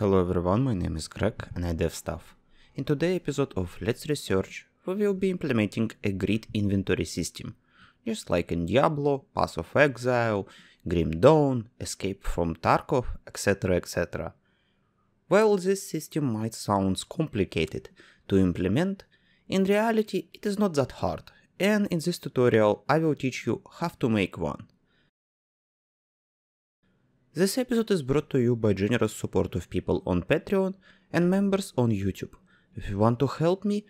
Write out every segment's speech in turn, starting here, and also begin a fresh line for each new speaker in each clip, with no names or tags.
Hello everyone, my name is Greg and I dev stuff. In today's episode of
Let's Research, we will be implementing a grid inventory system, just like in Diablo, Path of Exile, Grim Dawn, Escape from Tarkov, etc. etc. While this system might sound complicated to implement, in reality it is not that hard, and in this tutorial I will teach you how to make one. This episode is brought to you by generous support of people on Patreon and members on YouTube. If you want to help me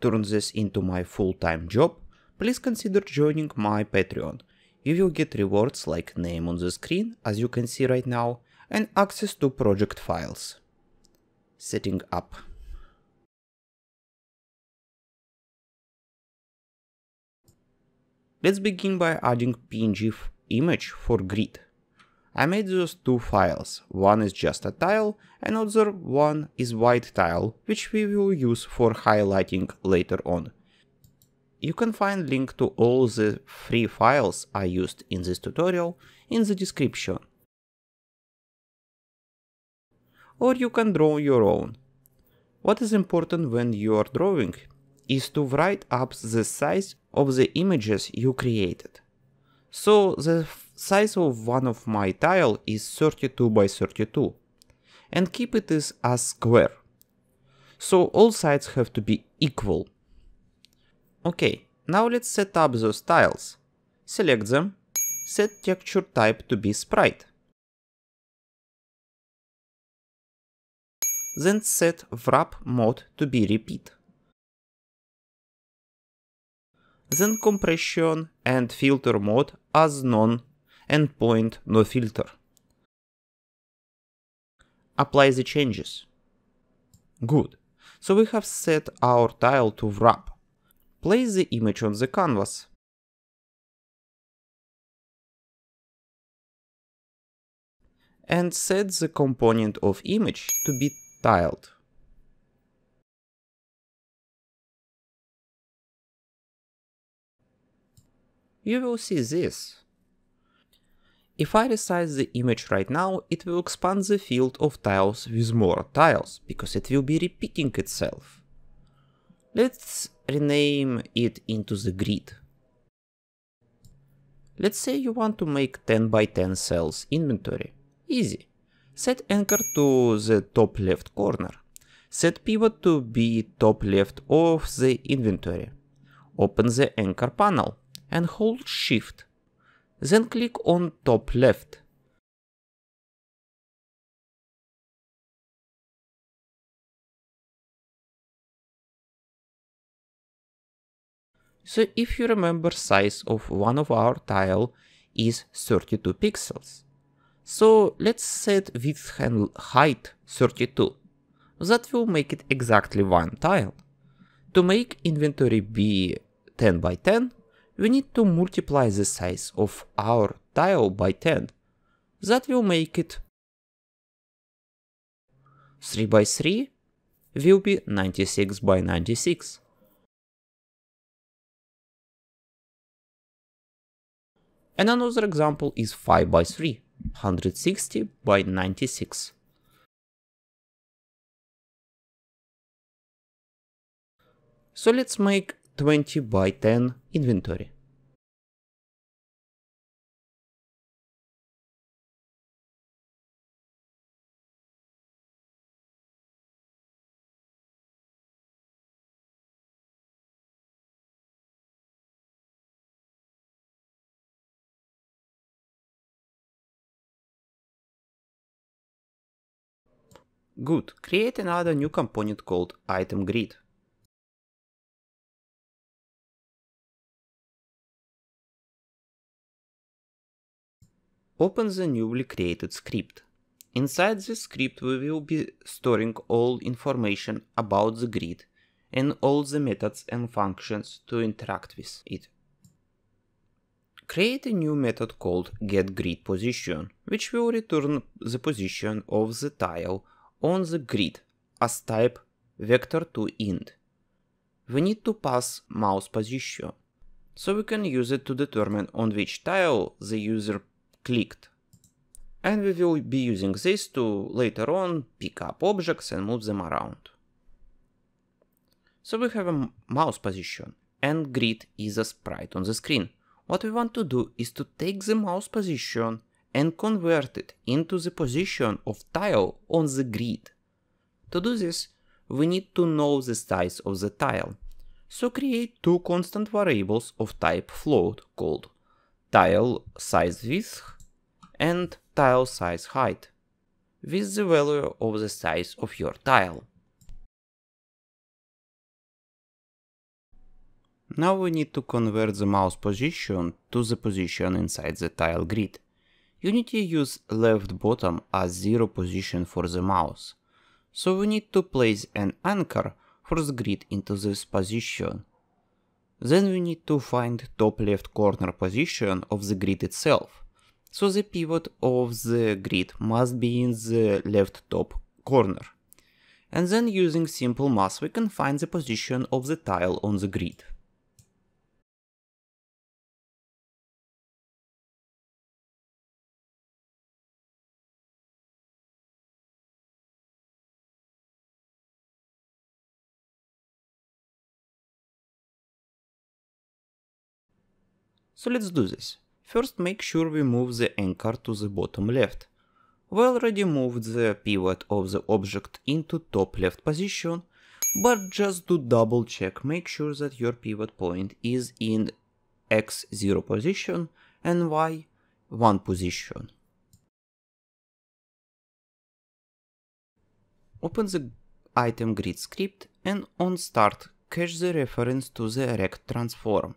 turn this into my full-time job, please consider joining my Patreon. You will get rewards like name on the screen, as you can see right now, and access to
project files. Setting up. Let's begin by adding
PNG image for grid. I made those two files, one is just a tile, another one is white tile, which we will use for highlighting later on. You can find link to all the three files I used in this tutorial in the description. Or you can draw your own. What is important when you are drawing is to write up the size of the images you created. So the size of one of my tile is 32 by 32 and keep it as a square. So all sides have to be equal. Okay, now let's set up those tiles. Select them, set texture type to be sprite. Then set wrap mode to be repeat. Then compression and filter mode as none and point no filter. Apply the changes. Good. So we have set our
tile to wrap. Place the image on the canvas. And set the component of image to be tiled. You will see
this. If I resize the image right now, it will expand the field of tiles with more tiles, because it will be repeating itself. Let's rename it into the grid. Let's say you want to make 10 by 10 cells inventory. Easy. Set anchor to the top left corner. Set pivot to be top left of the inventory. Open the anchor panel and hold shift
then click on top left. So if you remember size of one of our
tile is 32 pixels. So let's set width and height 32. That will make it exactly one tile. To make inventory be 10 by 10, we need to multiply the size of our tile by 10. That will make it
3 by 3 will be 96 by 96. And another example is 5 by 3, 160 by 96. So let's make 20 by 10 inventory. Good, create another new component called item grid. Open the newly created script. Inside this
script we will be storing all information about the grid and all the methods and functions to interact with it. Create a new method called getGridPosition, which will return the position of the tile on the grid as type vector2int. We need to pass mouse position, so we can use it to determine on which tile the user clicked. And we will be using this to later on pick up objects and move them around. So we have a mouse position and grid is a sprite on the screen. What we want to do is to take the mouse position and convert it into the position of tile on the grid. To do this, we need to know the size of the tile. So create two constant variables of type float called tile size width and tile size height with the value of the size of your tile. Now we need to convert the mouse position to the position inside the tile grid. You need to use left bottom as zero position for the mouse. So we need to place an anchor for the grid into this position. Then we need to find top left corner position of the grid itself so the pivot of the grid must be in the left top corner. And then using simple math, we can find the position of
the tile on the grid. So let's do this.
First make sure we move the anchor to the bottom left. We already moved the pivot of the object into top left position, but just do double check, make sure that your pivot point is in x0 position and y1 position. Open the item grid script and on start cache the reference to the rect transform.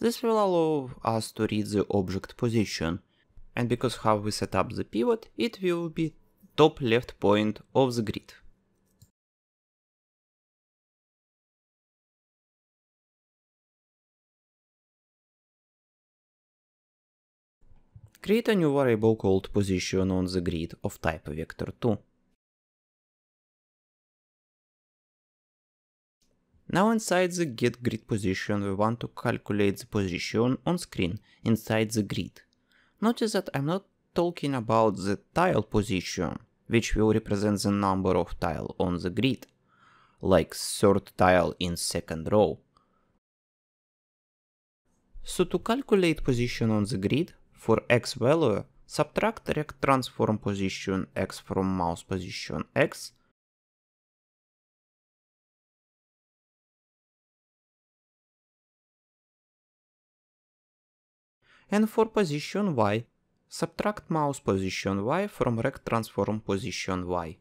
This will allow
us to read the object position. And because
how we set up the pivot, it will be top left point of the grid. Create a new variable called position on the grid of type vector2.
Now inside the get grid position we want to calculate the position on screen inside the grid. Notice that I'm not talking about the tile position, which will represent the number of tile on the grid, like third tile in second row. So to calculate position on the grid, for x value,
subtract rect transform position x from mouse position x and for position y, subtract mouse position y from rect transform position y.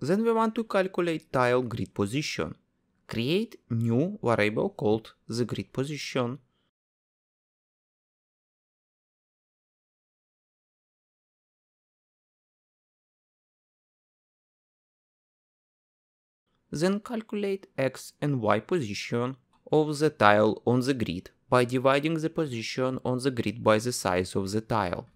Then we want to calculate tile grid position. Create new variable called the grid position. Then calculate x and y position
of the tile on the grid by dividing the position on the grid by the size
of the tile.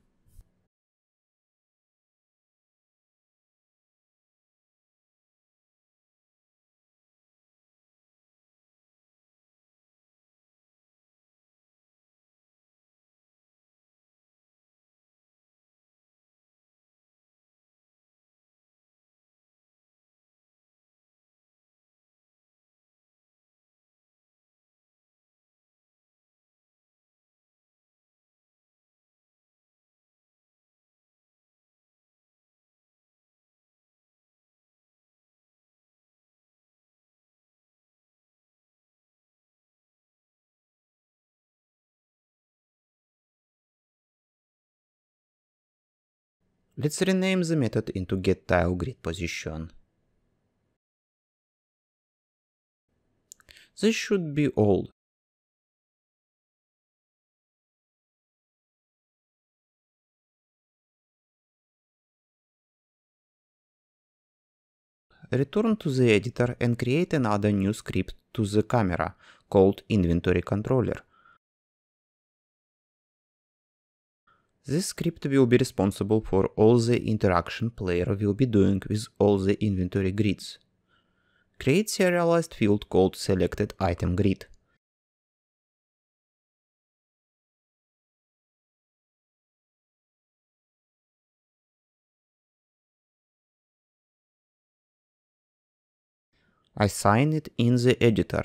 Let's rename the method into getTileGridPosition. This should be all. Return to the editor and create another new script to the camera
called inventory controller This script will be responsible for all the interaction player will be doing with
all the inventory grids. Create serialized field called selected item grid. Assign it in the editor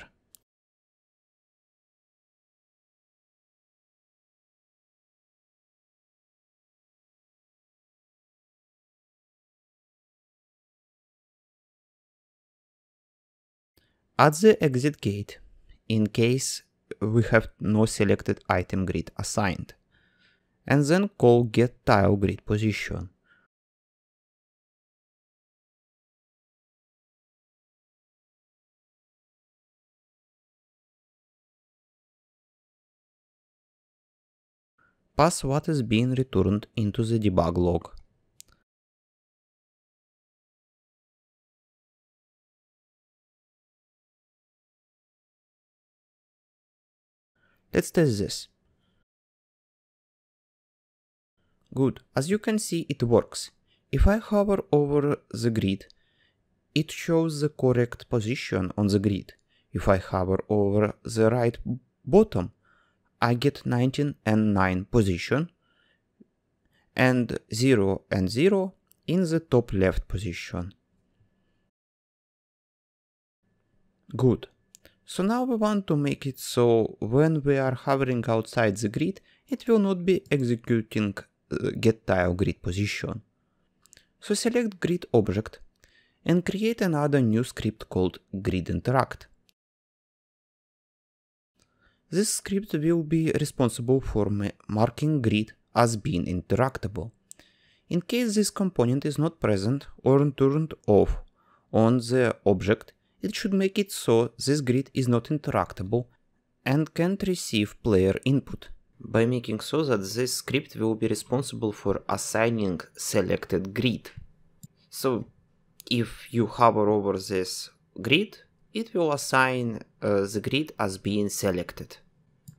At the exit gate,
in case we have no selected item grid assigned, and
then call get tile grid position. Pass what is being returned into the debug log. Let's test this. Good, as you can see it works. If I hover over the grid,
it shows the correct position on the grid. If I hover over the right bottom, I get 19 and 9 position and 0 and 0 in the top left position. Good. So now we want to make it so when we are hovering outside the grid, it will not be executing uh, get tile grid position. So select grid object and create another new script called grid interact. This script will be responsible for marking grid as being interactable. In case this component is not present or turned off on the object, it should make it so this grid is not interactable and can't receive player input. By making so that this script will be responsible for assigning selected grid. So if you hover over this grid, it will assign uh, the grid as being selected.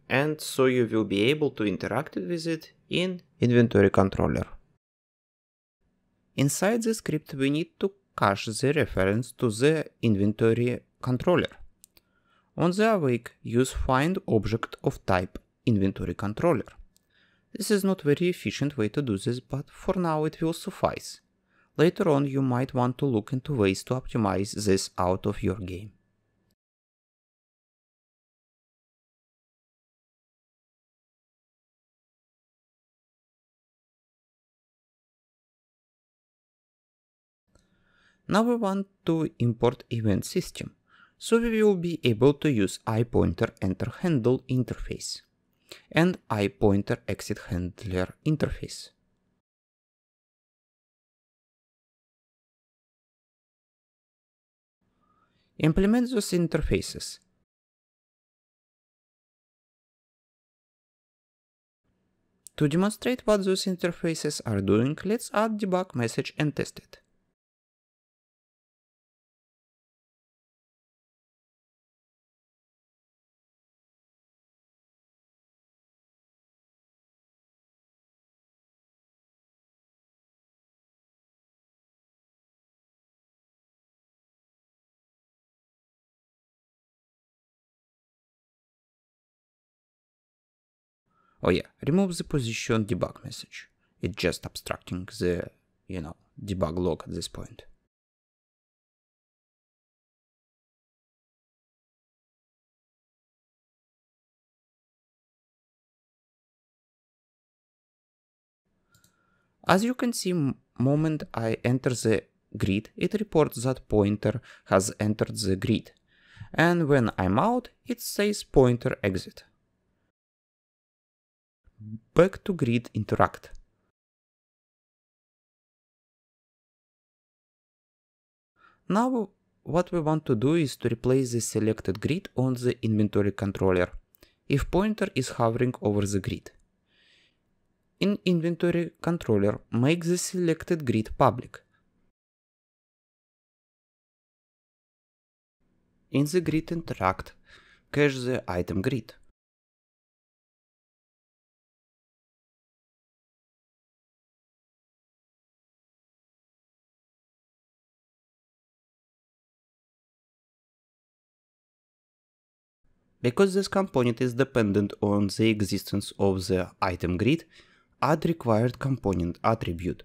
And so you will be able to interact with it in inventory controller. Inside the script we need to cache the reference to the inventory controller. On the awake, use find object of type inventory controller. This is not very efficient way to do this, but for now it will suffice. Later on you might want to look
into ways to optimize this out of your game. Now we want to import event system, so we will be able to use
iPointer
enter handle interface and iPointer exit handler interface. Implement those interfaces. To demonstrate what those interfaces are doing, let's add debug message and test it. Oh yeah, remove the position debug message. It's just abstracting the, you know, debug log at this point. As you can see, moment I enter the grid, it
reports that pointer has entered the grid. And when I'm out, it
says pointer exit back to grid interact. Now what we want to do is to replace the selected grid on the inventory
controller if pointer is hovering over the grid. In inventory controller, make the selected grid public.
In the grid interact, cache the item grid. Because this component is dependent on the existence of the item grid, add
required component attribute.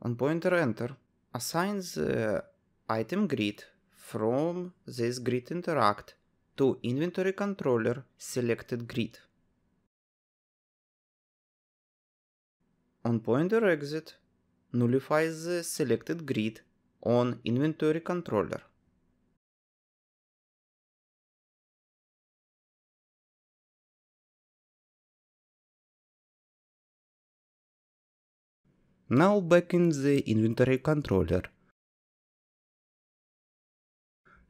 On pointer enter, assign the item grid from this grid interact to inventory controller selected grid. On pointer
exit, nullify the selected grid on inventory controller. Now back in the inventory controller.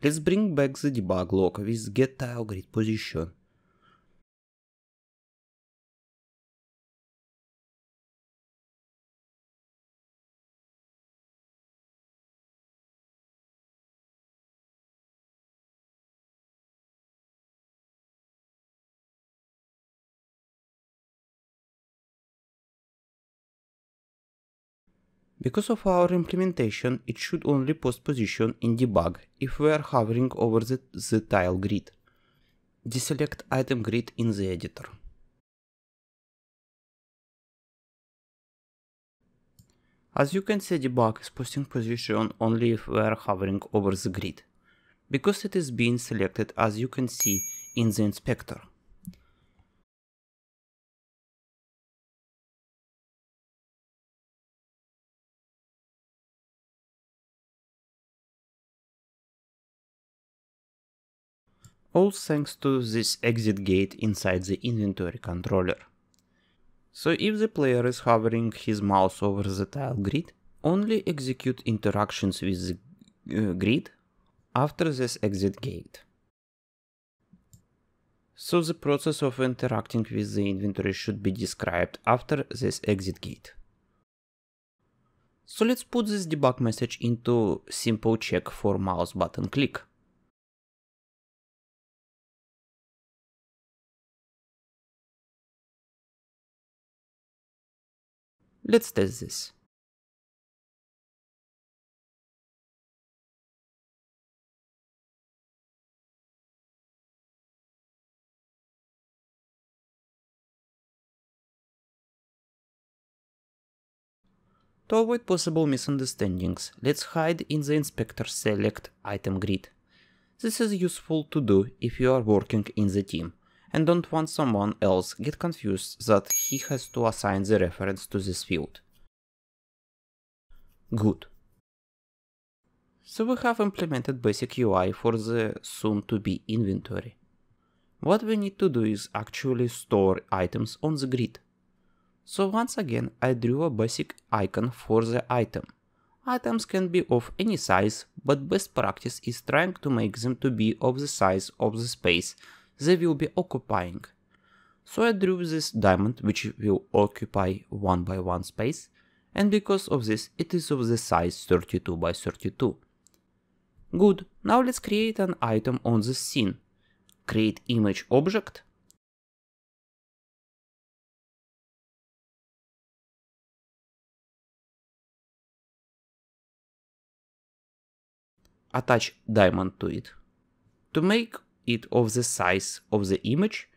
Let's bring back the debug log with get tile grid position. Because of our implementation, it should only post position in debug
if we are hovering over the, the tile grid. Deselect item grid in the editor. As you can see, debug is posting position only if we are hovering over the grid,
because it is being selected as you can see in the inspector. all thanks to this exit gate inside
the inventory controller. So if the player is hovering his mouse over the tile grid, only execute interactions with the uh, grid after this exit gate. So the process of interacting with the inventory should be described after this exit gate.
So let's put this debug message into simple check for mouse button click. Let's test this. To avoid possible misunderstandings, let's hide in the inspector select item
grid. This is useful to do if you are working in the team and don't want someone else get confused that he has to assign the reference to this field. Good. So we have implemented basic UI for the soon-to-be inventory. What we need to do is actually store items on the grid. So once again I drew a basic icon for the item. Items can be of any size, but best practice is trying to make them to be of the size of the space they will be occupying. So I drew this diamond which will occupy one by one space and because of this it is of the size 32 by 32. Good,
now let's create an item on the scene. Create image object attach diamond to it. To make it of the size of the image,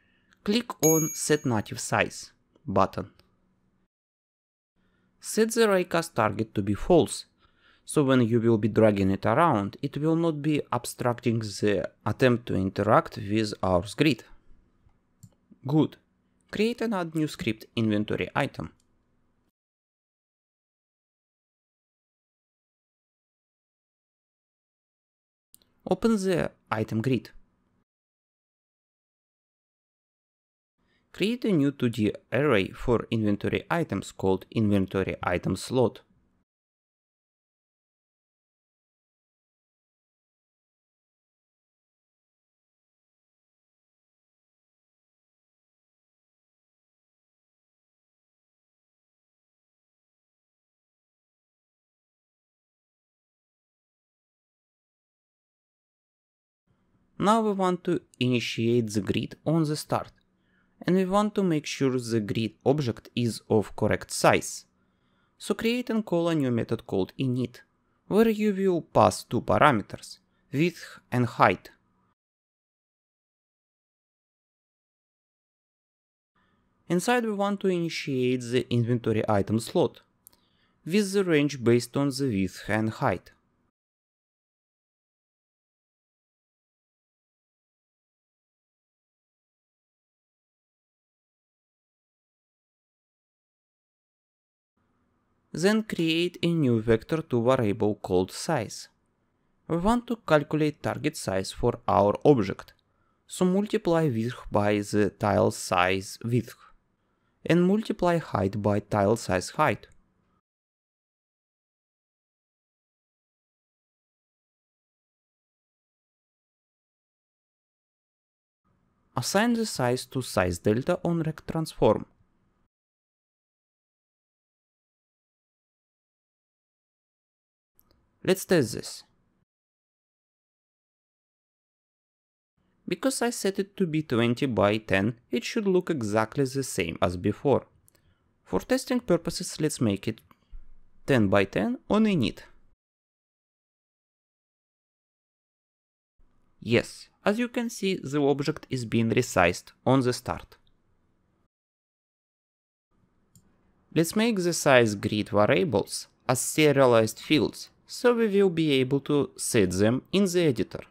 click on Set Native Size button. Set the raycast target to be false, so when you will be dragging it around, it will not be obstructing the attempt to interact with our grid.
Good. Create add new script inventory item. Open the item grid. Create a new 2D array for inventory items called inventory item slot. Now we want to initiate the grid on the start
and we want to make sure the grid object is of correct size. So create and call a new method called init, where you will pass two parameters,
width and height. Inside we want to initiate the inventory item slot, with the range based on the width and height. then create a new vector to variable called size. We want to
calculate target size for our object, so multiply width by the tile
size width, and multiply height by tile size height. Assign the size to size delta on rect transform Let's test this. Because I set it to be 20 by 10, it
should look exactly the same as before. For testing purposes, let's make it 10 by 10 on init. Yes, as you can see, the object is being resized on the start. Let's make the size grid
variables as serialized fields so we will be able to set them in the editor.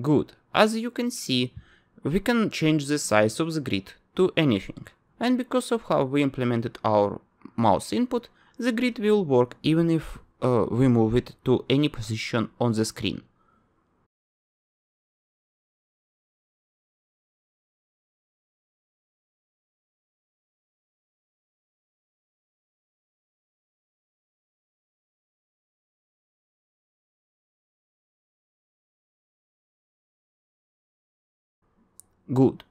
Good,
as you can see, we can change the size of the grid to anything. And because of how we implemented our mouse input, the grid will work even if uh,
we move it to any position on the screen. Good.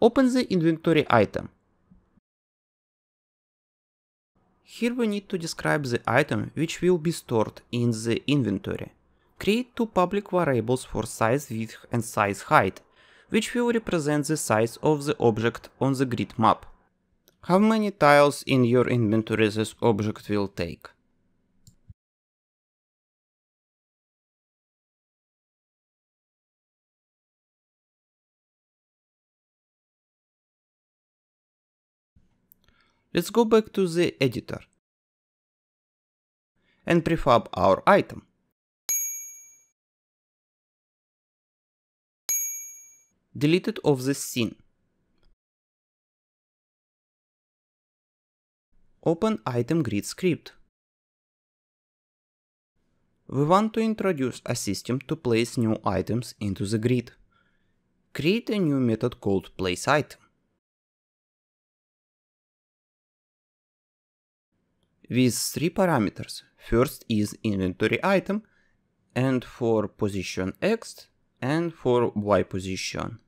Open the inventory item.
Here we need to describe the item which will be stored in the inventory. Create two public variables for size width and size height, which will represent the size of the object on the grid map. How many tiles in your inventory
this object will take? Let's go back to the editor and prefab our item. Delete it of the scene. Open item grid script. We want to introduce a
system to place new items into the grid. Create a new method called
placeItem. with three parameters. First is inventory item and for position X and for Y position.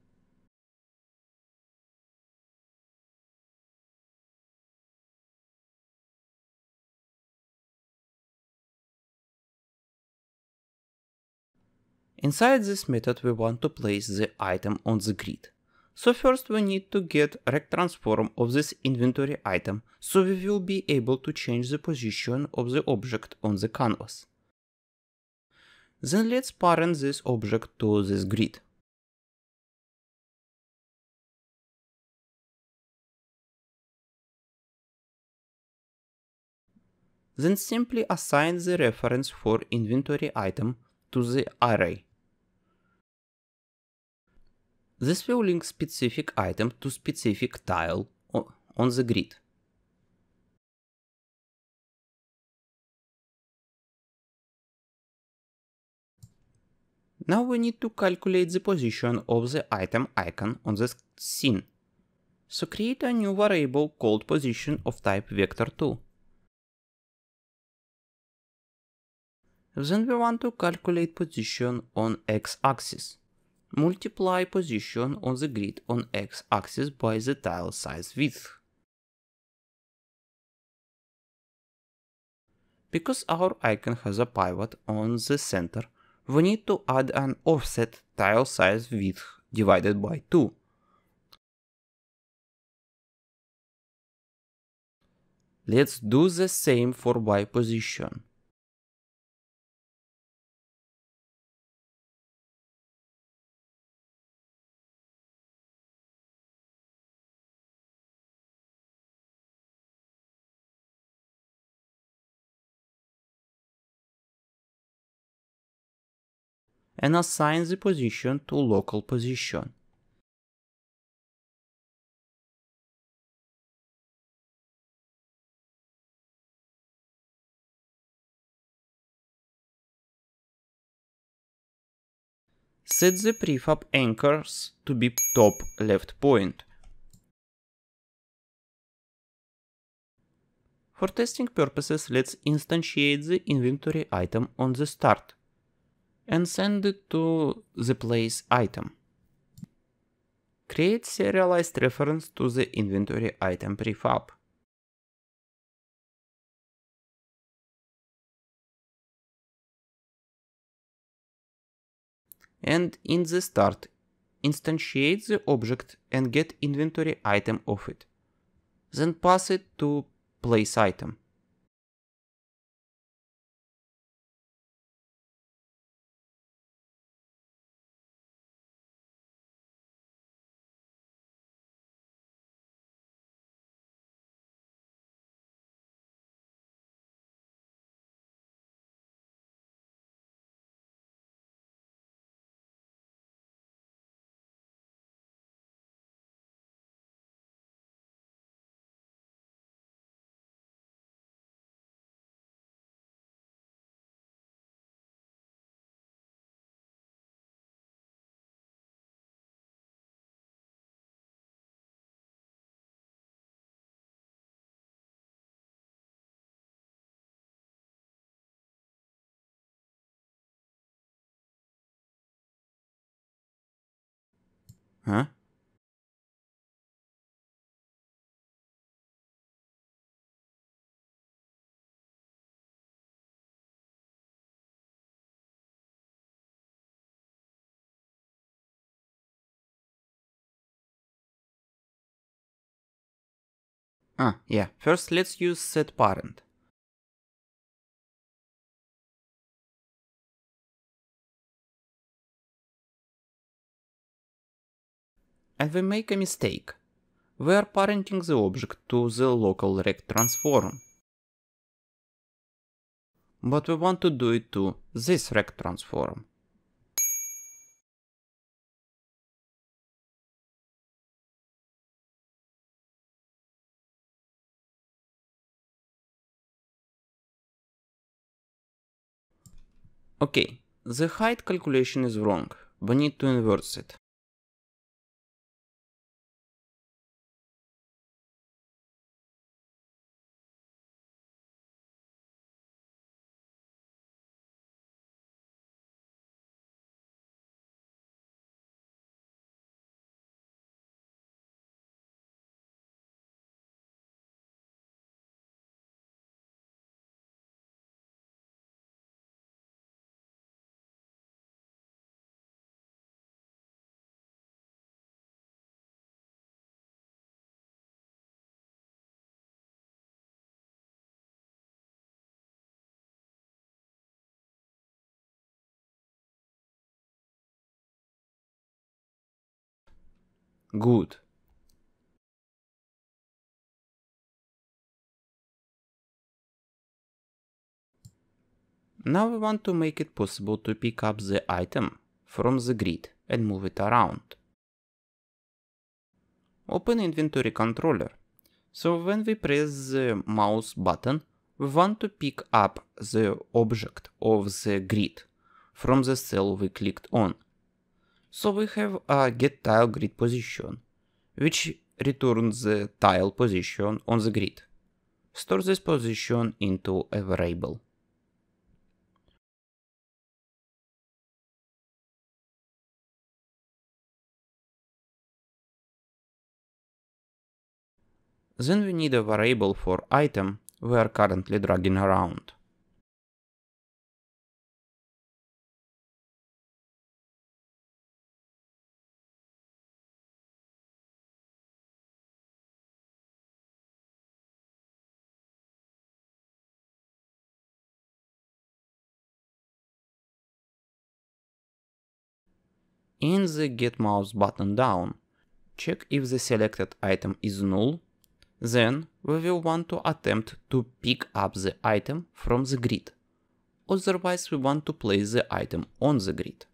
Inside this method we want to place the item on the grid. So
first we need to get rect transform of this inventory item, so we will be able to change the position of the object on the canvas. Then
let's parent this object to this grid. Then simply assign the reference for inventory item to
the array this will link specific
item to specific tile on the grid. Now we need to calculate the position of the item icon on the
scene. So create a new variable called position of type vector2. Then we want to calculate position on x-axis multiply position on the grid on x-axis by the tile size width. Because our icon has a pivot on the center, we need to add an offset tile size width divided by 2.
Let's do the same for Y position. and assign the position to local position. Set the prefab anchors to be top left point. For
testing purposes, let's instantiate the inventory item on the start and send it to the place item. Create
serialized reference to the inventory item prefab. And in the start, instantiate the object and get inventory item of it. Then pass it to place item. Huh? Ah, yeah. First let's use set parent. and we make a mistake. We are parenting the object to the local rect transform. But we want to do it to this rect transform. Okay, the height calculation is wrong, we need to inverse it. Gut. Now we want to make it possible to pick up
the item from the grid and move it around. Open inventory controller. So when we press the mouse button, we want to pick up the object of the grid from the cell we clicked on. So we have a get tile grid position, which returns the tile position on the grid. Store this position
into a variable. Then we need a variable for item we are currently dragging around. in the get mouse button down. Check if
the selected item is null, then we will want to attempt to pick up the item from the grid. Otherwise we want to place the item on the grid.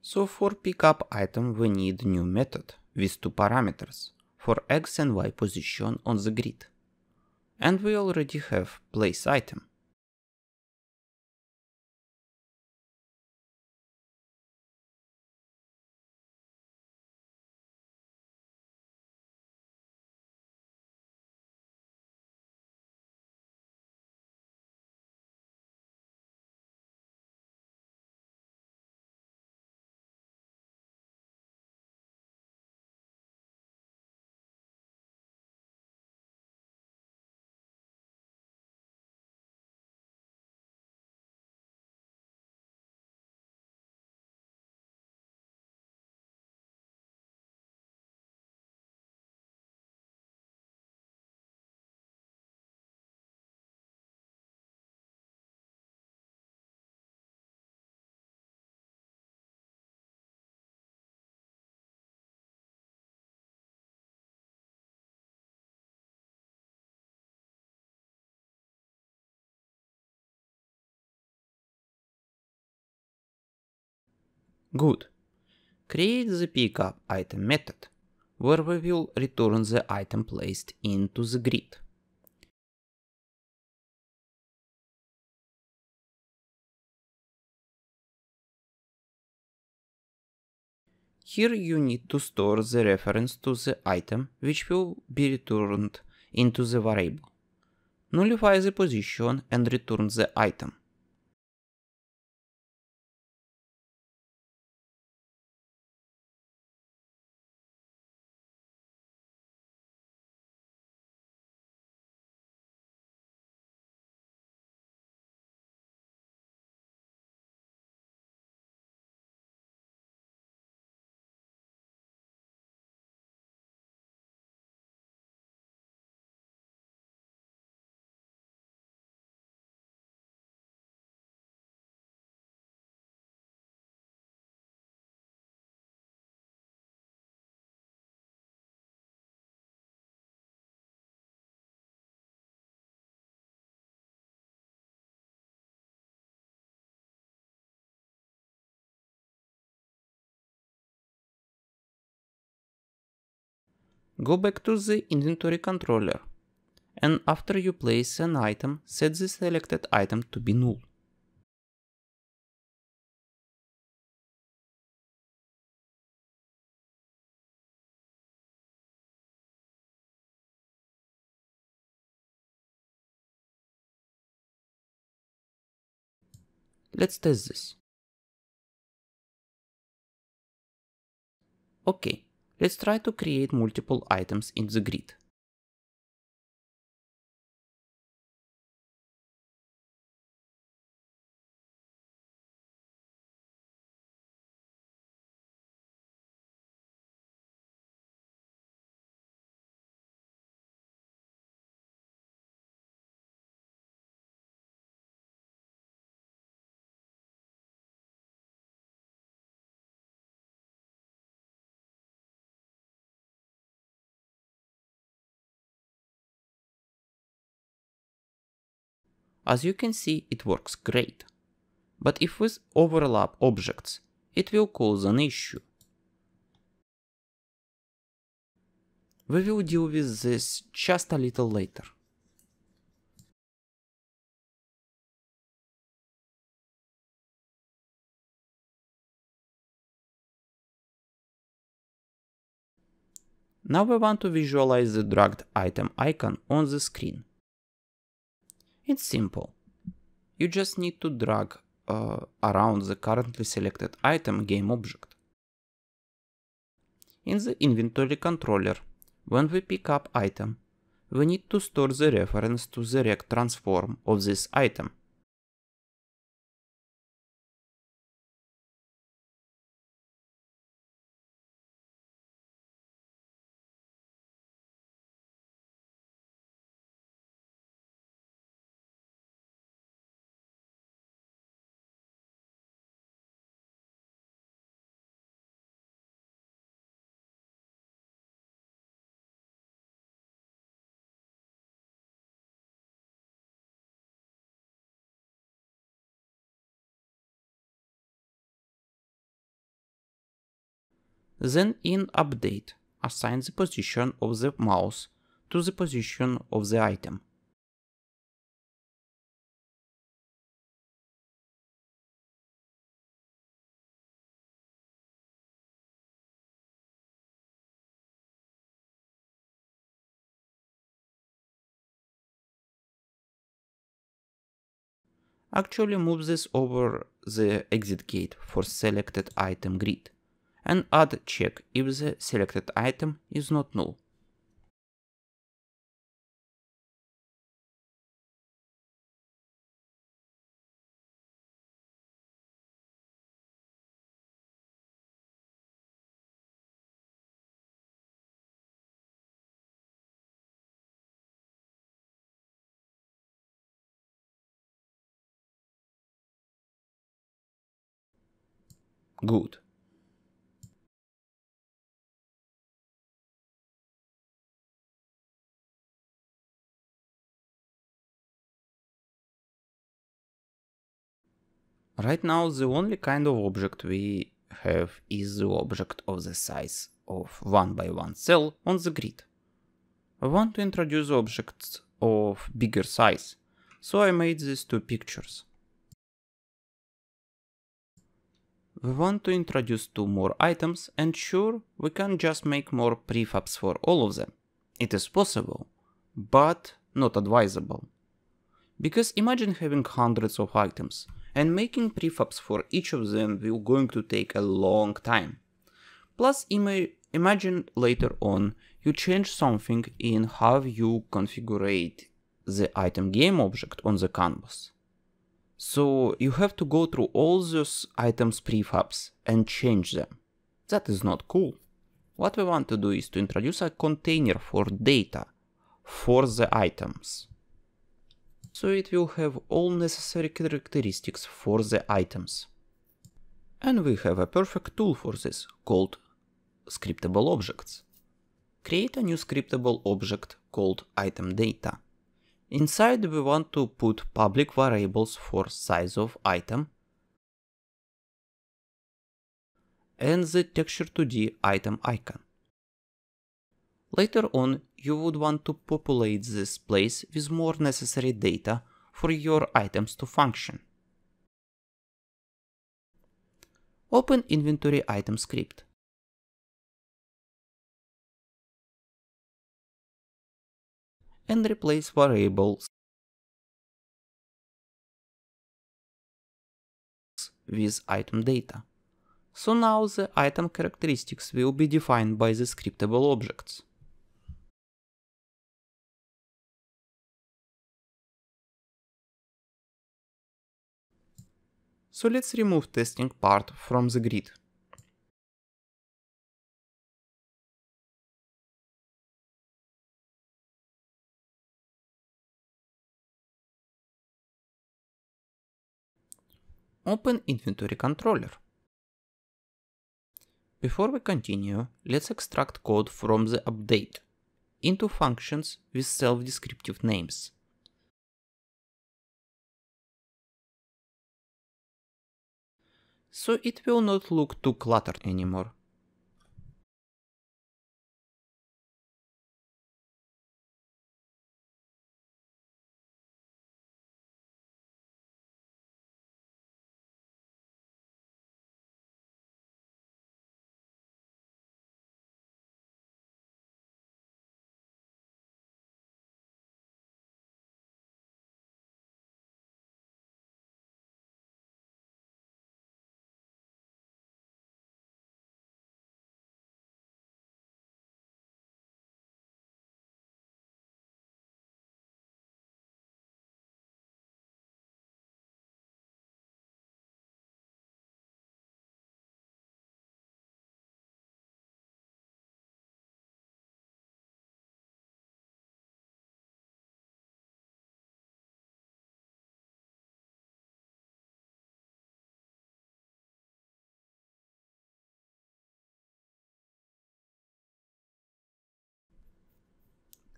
So for pick up item we need new method with two parameters for x and y position on the grid.
And we already have place item. Good. Create the pickup item method, where we will return the item placed into the grid. Here you need to store
the reference to the item, which will be returned into the variable.
Nullify the position and return the item. Go back to the inventory controller. And after you place an item, set the selected item to be null. Let's test this. Okay, Let's try to create multiple items in the grid. As you can see, it works great. But if we
overlap objects, it will cause an issue.
We will deal with this just a little later. Now we want to visualize the dragged item icon on the screen.
It's simple. You just need to drag uh, around the currently selected item game object. In the inventory controller, when we pick up item, we need to store the reference
to the rect transform of this item. Then in update, assign the position of the mouse to the position of the item. actually move this over the
exit gate for selected item grid and add check if the selected
item is not null. Good. Right now
the only kind of object we have is the object of the size of 1 by 1 cell on the grid. I want to introduce objects of bigger size, so I made these two pictures. We want to introduce two more items and sure, we can just make more prefabs for all of them. It is possible, but not advisable. Because imagine having hundreds of items, and making prefabs for each of them will going to take a long time. Plus ima imagine later on you change something in how you configure the item game object on the canvas. So you have to go through all those items prefabs and change them. That is not cool. What we want to do is to introduce a container for data for the items so it will have all necessary characteristics for the items. And we have a perfect tool for this, called scriptable objects. Create a new scriptable object called item data. Inside we want to put public variables for size of item and the texture2d item icon. Later on you would want to populate this place with more necessary data for your items to function.
Open inventory item script. And replace variables
with item data.
So now the
item characteristics will be defined by the
scriptable objects. So let's remove testing part from the grid. Open inventory controller. Before we continue, let's extract code from the update into functions with self-descriptive names. so it will not look too cluttered anymore.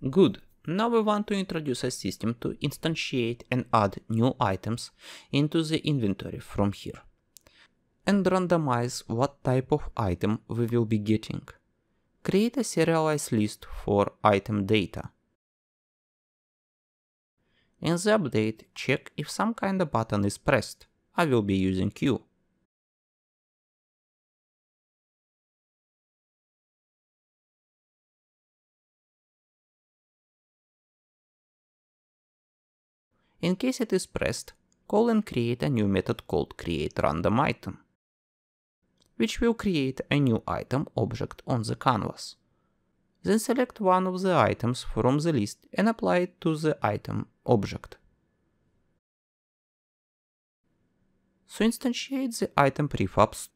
Good. Now we want to introduce a system
to instantiate and add new items into the inventory from here. And randomize what type of item we will be getting. Create a serialized list for item data.
In the update, check if some kind of button is pressed. I will be using Q. In case it is pressed, call and create a new method called createRandomItem,
which will create a new item object on the canvas. Then select one of the items from the list and apply it to the item
object. So instantiate the item prefabs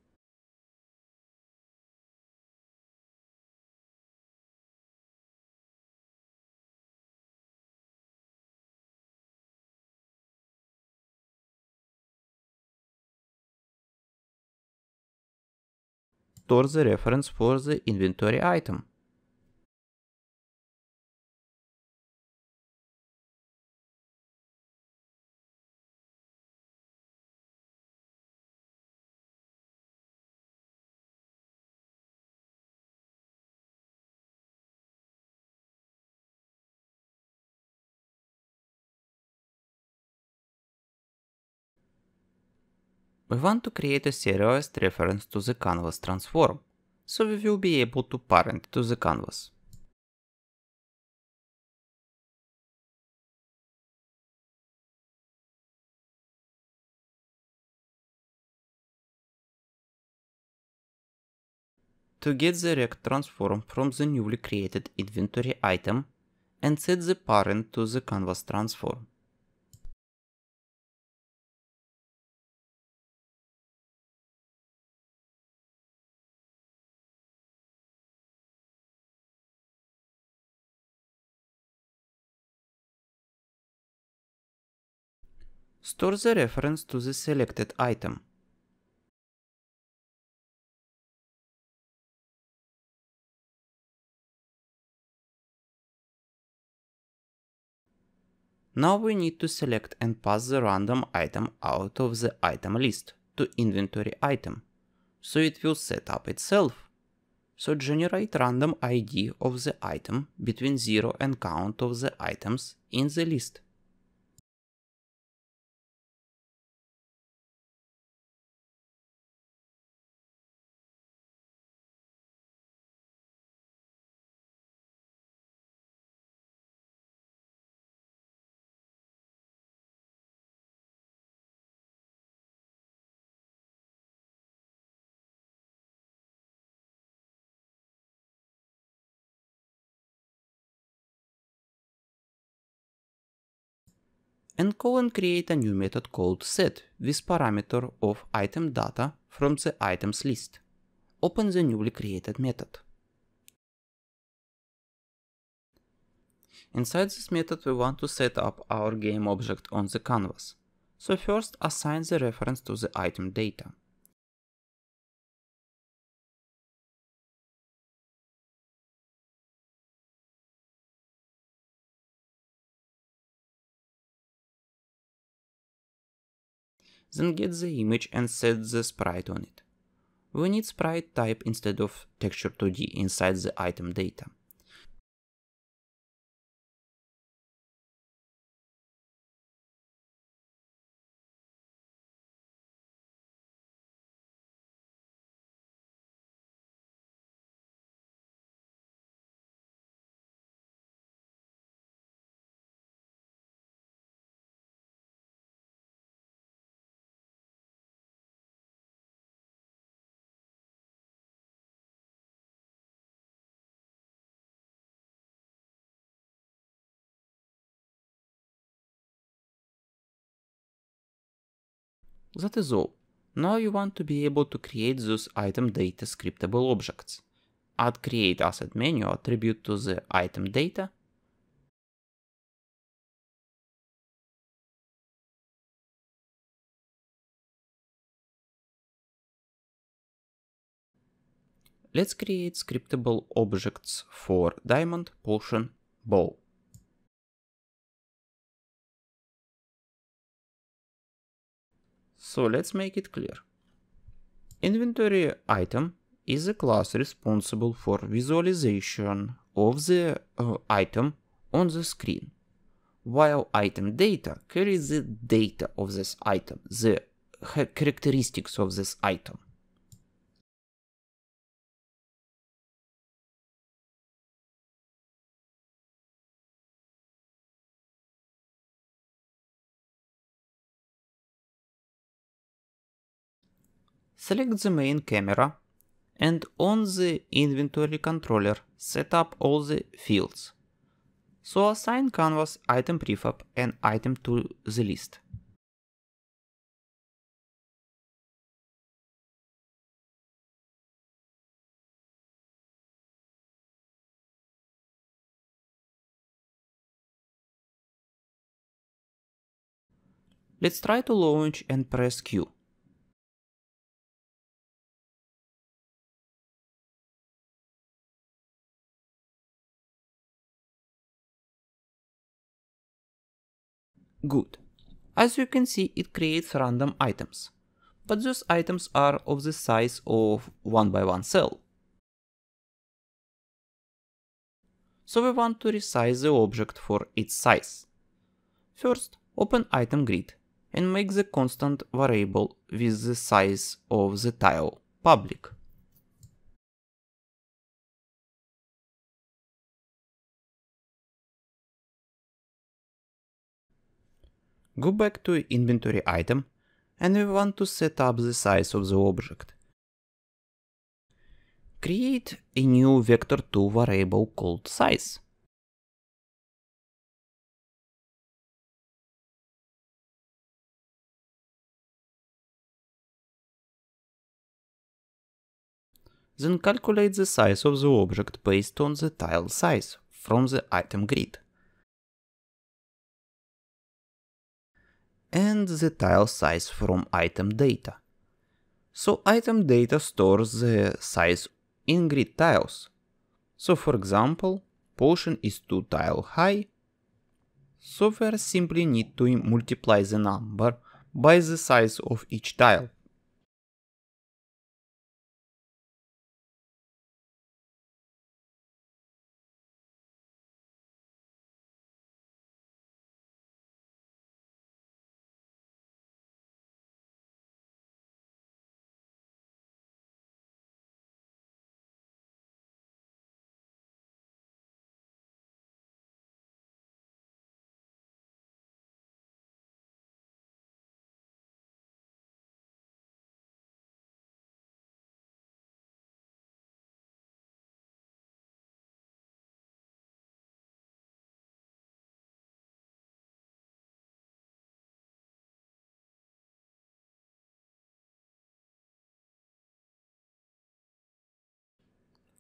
store the reference for the inventory item. We want to
create a serialized reference to the canvas transform, so we will be able to parent to
the canvas. to get the rect transform
from the newly created inventory item and set the parent to the canvas transform.
store the reference to the selected item.
Now we need to select and pass the random item out of the item list to inventory item, so it will set up itself. So generate random
ID of the item between 0 and count of the items in the list. and call and create a new method called set with parameter of item
data from the items list. Open the newly created method. Inside this method we want to set up
our game object on the canvas. So first assign the reference to the item data. then get the image and set
the sprite on it. We need sprite type instead of texture2d inside the item
data. That is all. Now you
want to be able to create those item data scriptable objects. Add create asset
menu attribute to the item data Let's create scriptable objects for diamond, potion, ball. So let's make it clear.
Inventory item is a class responsible for visualization of the uh, item on the screen, while item data carries the data of this item, the characteristics of
this item. Select the main camera and on the inventory controller
set up all the fields. So assign canvas item prefab and
item to the list. Let's try to launch and press Q. Good. As you can see, it creates random items. But those items
are of the size of 1 by 1 cell. So we want to resize the object for its size. First, open item grid and make the constant variable with the size
of the tile public. Go back to inventory item and we want to set up the size of the object. Create a new vector2 variable called size. Then calculate the size of the object based
on the tile size from the item grid. and the tile size from item data. So item data stores the size in grid tiles. So for example, potion is 2 tile high, so we simply
need to multiply the number by the size of each tile.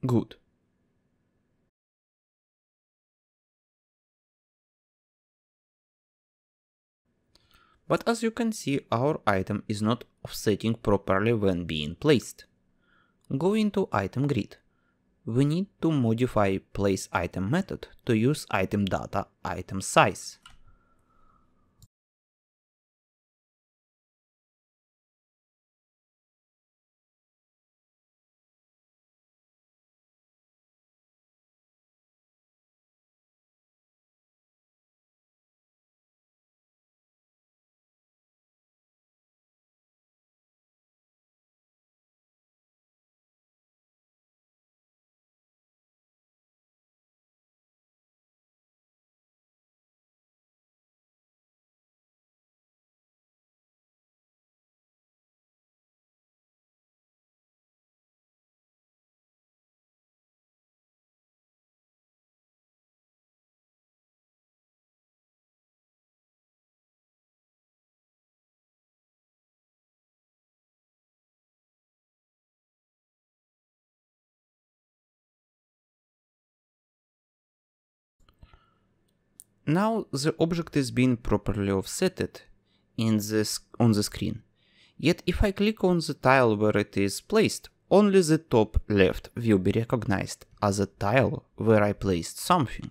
Good, But as you can see, our item is not offsetting properly
when being placed. Go into item grid. We need to modify
place item method to use item data item size. Now the object is being
properly offsetted in the on the screen. Yet if I click on the tile where it is placed, only the top left will be recognized as a tile where I placed something.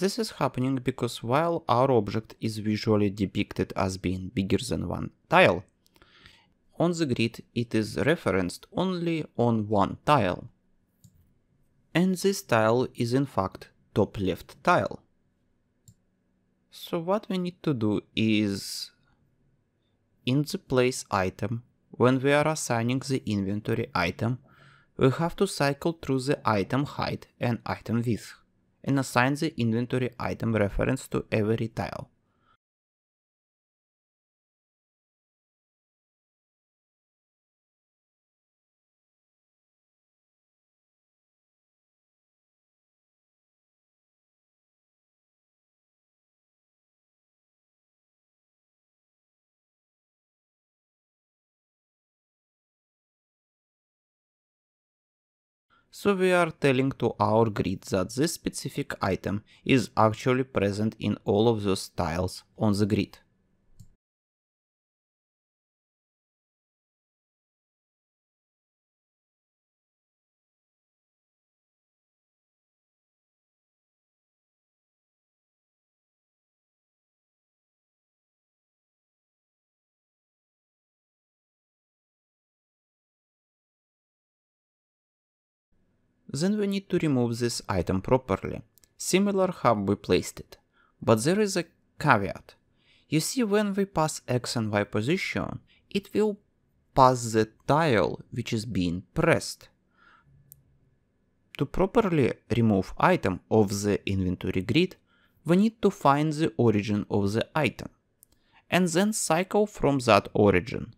This is happening because while our object is visually depicted as being bigger than one tile, on the grid it is referenced only on one tile. And this tile is in fact top left tile. So what we need to do is in the place item, when we are assigning the inventory item, we have to cycle through the item height and item width and assign the inventory item reference to
every tile. So we
are telling to our grid that this specific item is actually present in all
of those tiles on the grid. then we need to remove this item properly, similar how we placed it. But
there is a caveat. You see when we pass x and y position, it will pass the tile which is being pressed. To properly remove item of the inventory grid, we need to find the origin of the item, and then cycle from that origin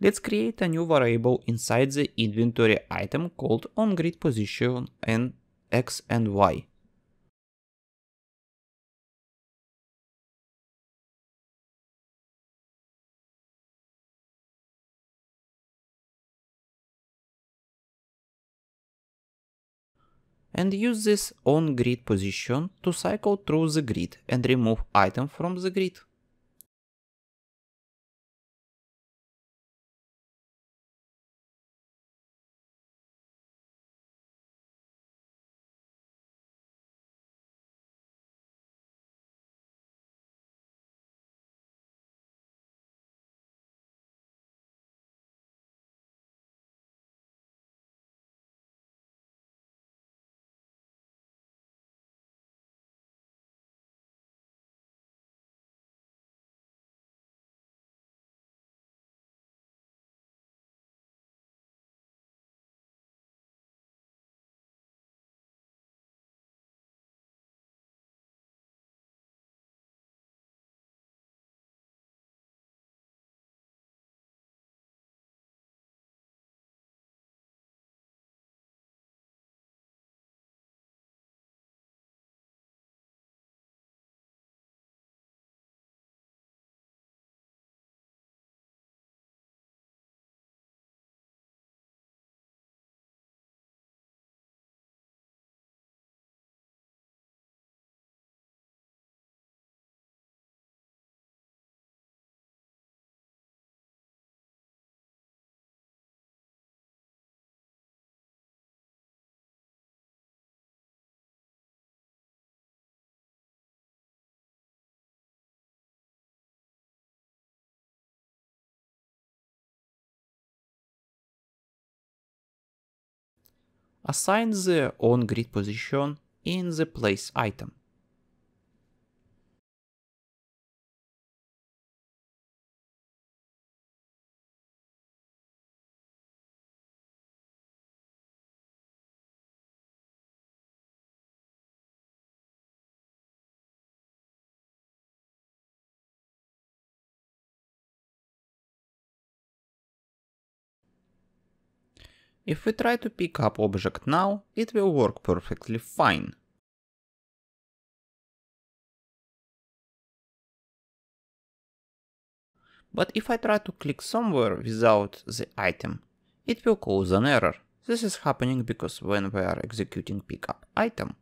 Let's create a new variable inside the inventory item called onGridPosition position
and x and y. and use this on grid position to cycle through the grid and remove item from the grid. assign the on-grid position in the place item. If we try to pick up object now, it will work perfectly fine. But if I try to click somewhere
without the item, it will cause an error. This is happening because when we are executing pickup item,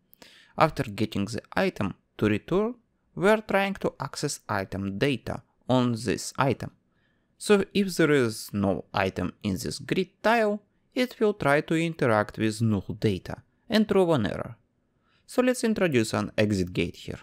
after getting the item to return, we are trying to access item data on this item. So if there is no item in this grid tile, it will try to interact with null data
and throw an error. So let's introduce an exit gate here.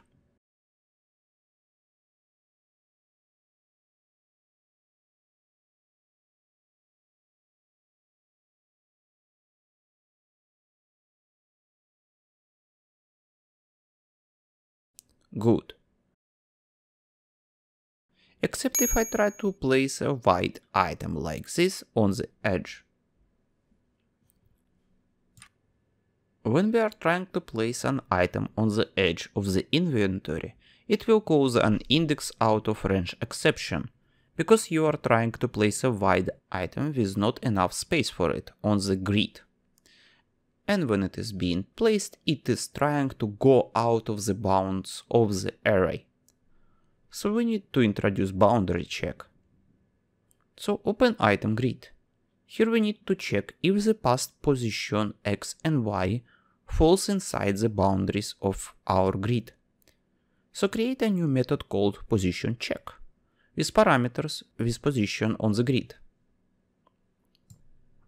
Good. Except if I try to place a white item
like this on the edge When we are trying to place an item on the edge of the inventory, it will cause an index out of range exception, because you are trying to place a wide item with not enough space for it on the grid. And when it is being placed, it is trying to go out of the bounds of the array. So we need to introduce boundary check. So open item grid. Here we need to check if the past position x and y falls inside the boundaries of our grid. So create a new method called position check with parameters with position on the grid.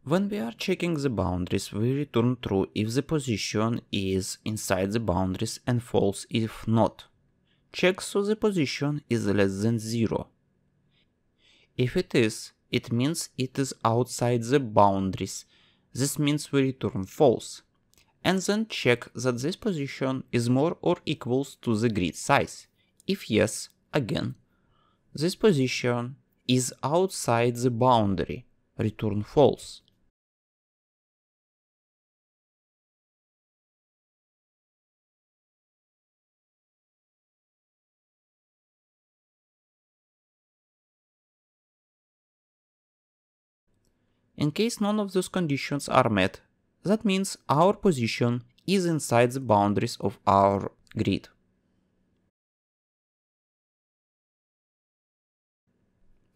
When we are checking the boundaries, we return true if the position is inside the boundaries and false if not. Check so the position is less than 0. If it is, it means it is outside the boundaries. This means we return false and then check that this position is more or equals to the grid size. If yes, again. This position is outside the
boundary, return false. In case none of those conditions are met, that means our
position is inside the boundaries of our grid.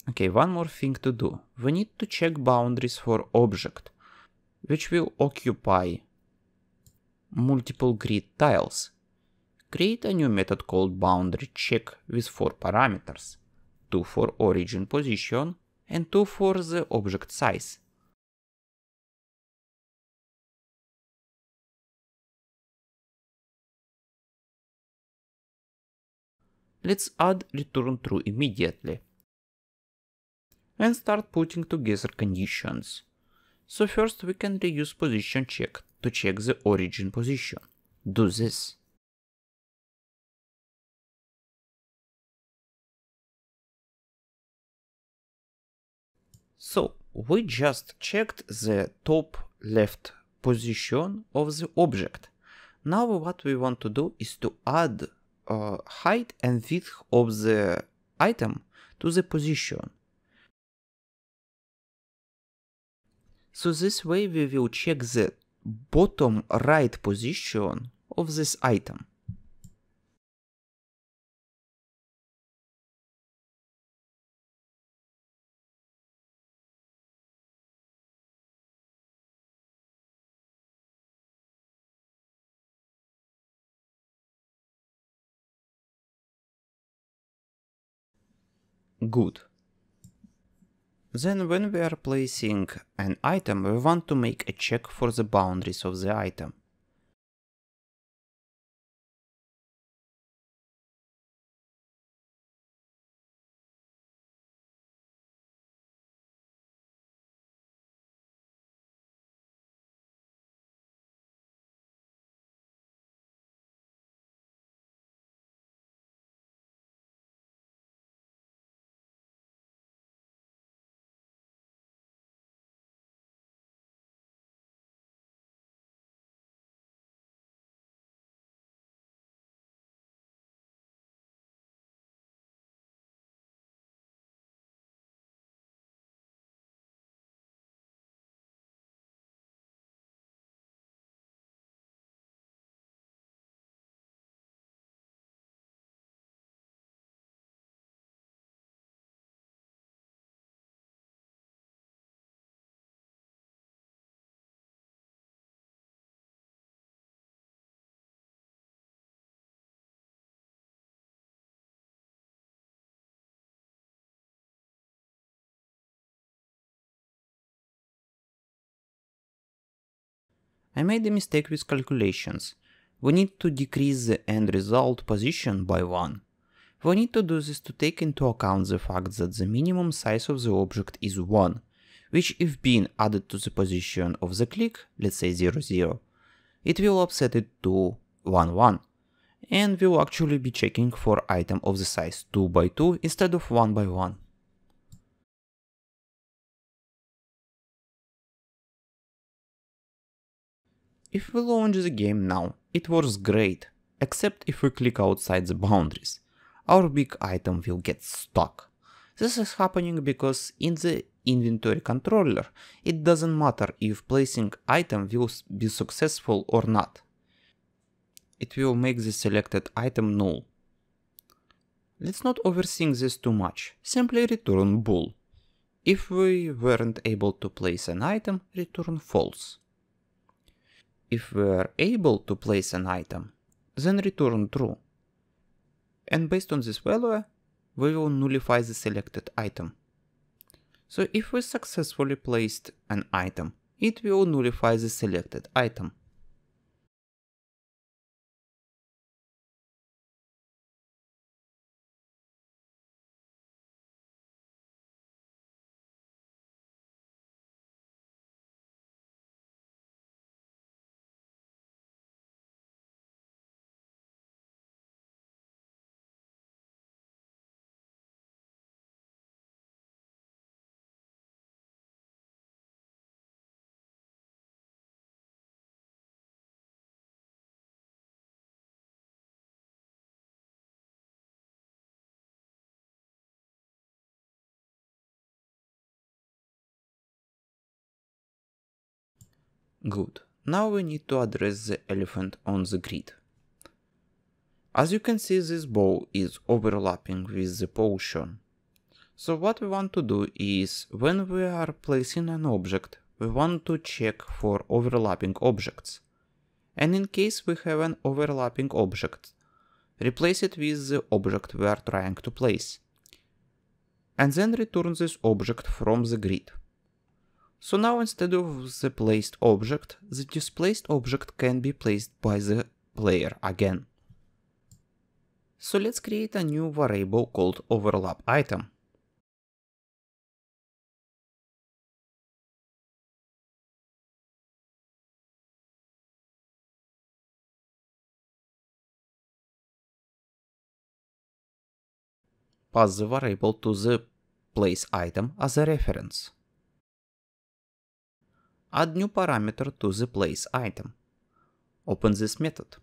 Okay, one more thing to do. We need to check boundaries for object, which will occupy multiple grid tiles. Create a new method called boundary check with four parameters, two for origin position and two for the
object size. Let's add return true immediately. And start putting
together conditions. So first we can reuse position check to check the
origin position. Do this. So we just checked the top left position of the
object. Now what we want to do is to add uh, height and width of the item to the position. So this way we will check the bottom
right position of this item. good. Then when
we are placing an item, we want to make a check for the boundaries of the item.
I made a mistake with
calculations. We need to decrease the end result position by 1. We need to do this to take into account the fact that the minimum size of the object is 1, which if being added to the position of the click, let's say 0, 0, it will offset it to 1, 1, and we'll actually be checking for item of
the size 2 by 2 instead of 1 by 1. If we launch
the game now, it works great, except if we click outside the boundaries. Our big item will get stuck. This is happening because in the inventory controller, it doesn't matter if placing item will be successful or not. It will make the selected item null. Let's not overthink this too much, simply return bool. If we weren't able to place an item, return false. If we are able to place an item, then return true. And based on this value, we will nullify the selected item. So if we
successfully placed an item, it will nullify the selected item. Good. Now we need to address
the elephant on the grid. As you can see, this ball is overlapping with the potion. So what we want to do is, when we are placing an object, we want to check for overlapping objects. And in case we have an overlapping object, replace it with the object we are trying to place. And then return this object from the grid. So now instead of the placed object, the displaced object can be placed by the player again. So let's create a new
variable called overlap item. Pass the variable to the place item as a reference add new parameter to the place item. Open this method.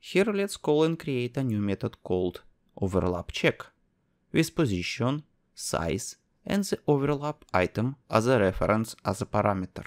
Here let's call and create a new method called
overlap check with position, size and the overlap
item as a reference as a parameter.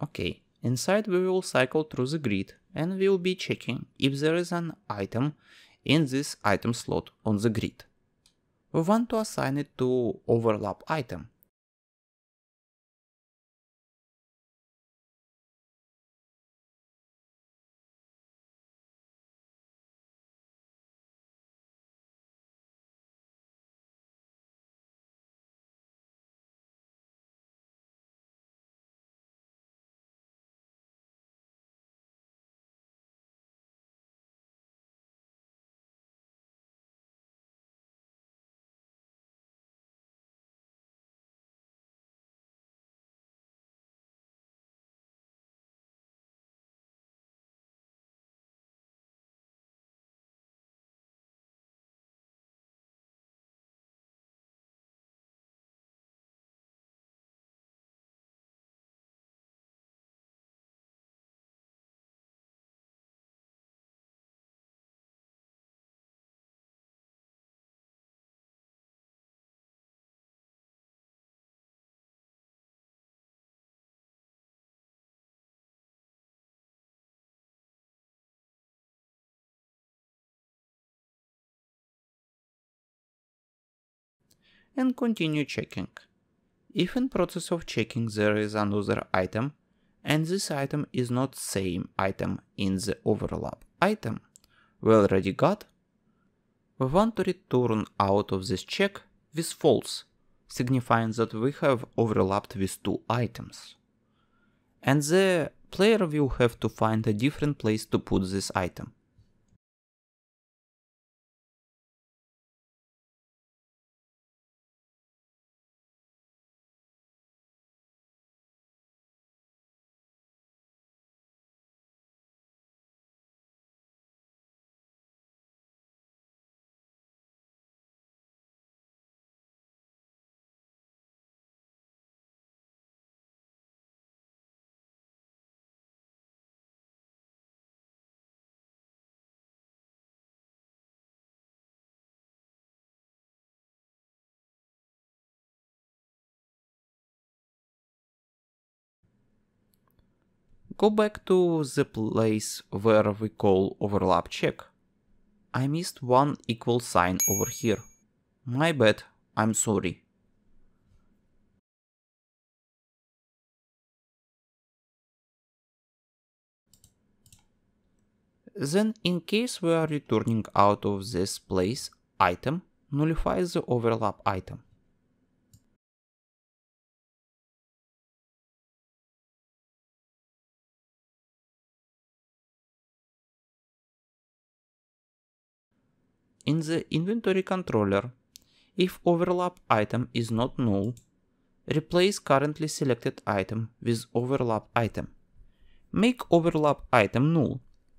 Okay, inside we will cycle through the grid and we will be checking
if there is an item in this item slot on the grid. We want
to assign it to overlap item and continue checking. If in process of checking there is another
item, and this item is not same item in the overlap item we already got, we want to return out of this check with false, signifying that we have overlapped with two items. And the player will have to find a different place to put this item.
go back to the place where we call overlap
check. I missed one equal sign over here. My bad,
I'm sorry. Then
in case we are returning out of this place item, nullify the overlap
item. in the inventory controller, if
overlap item is not null, replace currently selected item with overlap item. Make overlap item null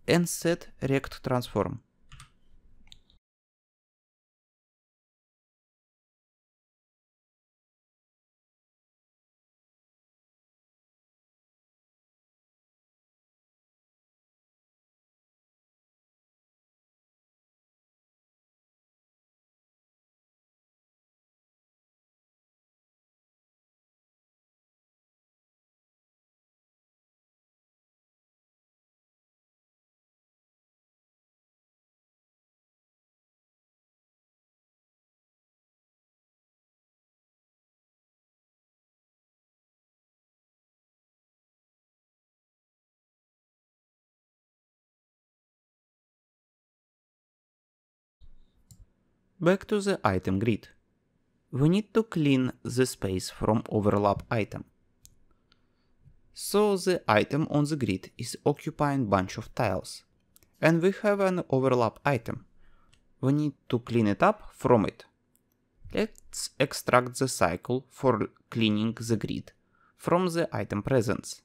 and set rect
transform. Back to the item grid.
We need to clean the space from overlap item. So the item on the grid is occupying bunch of tiles. And we have an overlap item. We need to clean it up from it.
Let's extract the cycle for cleaning the grid from the item presence.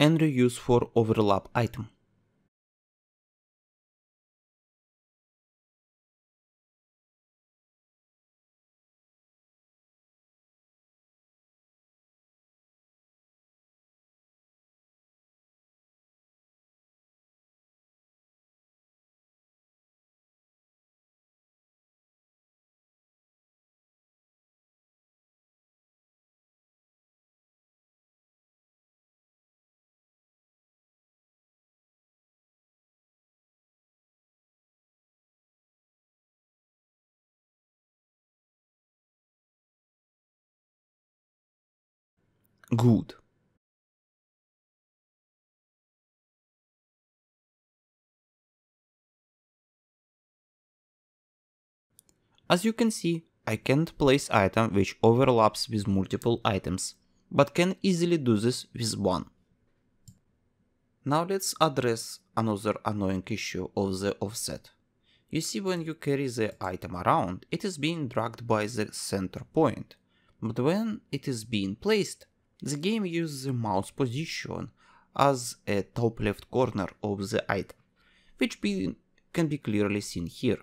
and reuse for overlap item. Good As you can see,
I can't place item which overlaps with multiple items, but can easily do this with one. Now let's address another annoying issue of the offset. You see when you carry the item around, it is being dragged by the center point, but when it is being placed, the game uses the mouse position as a top left corner of the item, which be, can be clearly seen here.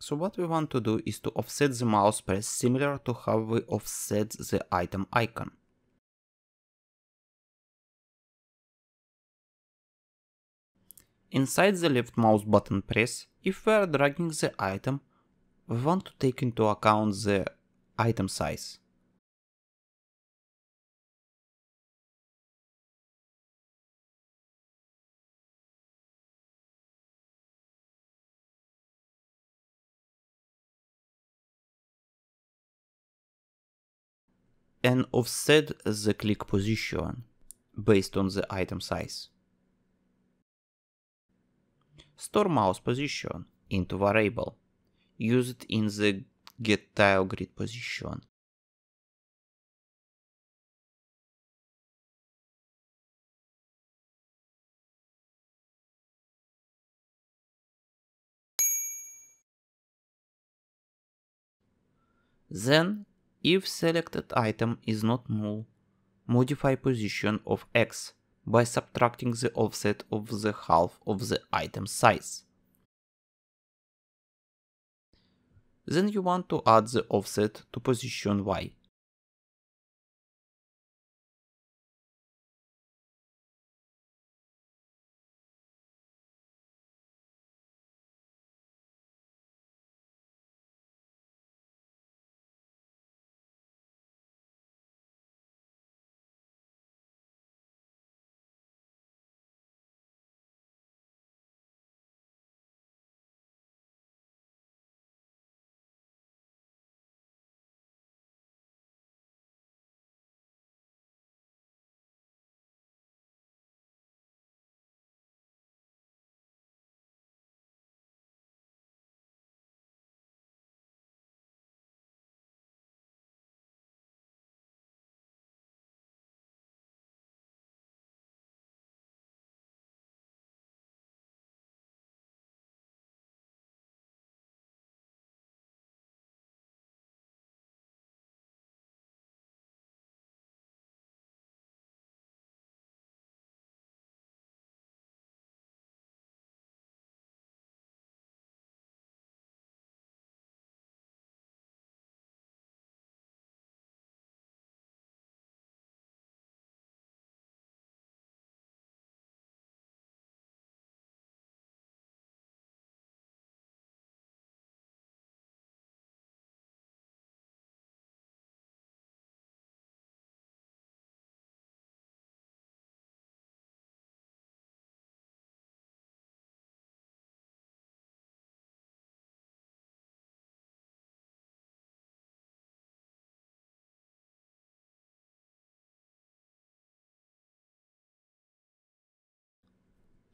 So what we want to do is to offset the mouse press similar to how
we offset the item icon. Inside the left mouse button press,
if we are dragging the item, we want to take into account the item
size. and offset the click position based on
the item size. Store mouse position
into variable used in the get tile grid position. Then,
if selected item is not null, modify position of x by subtracting the offset of the half of the item size.
Then you want to add the offset to position y.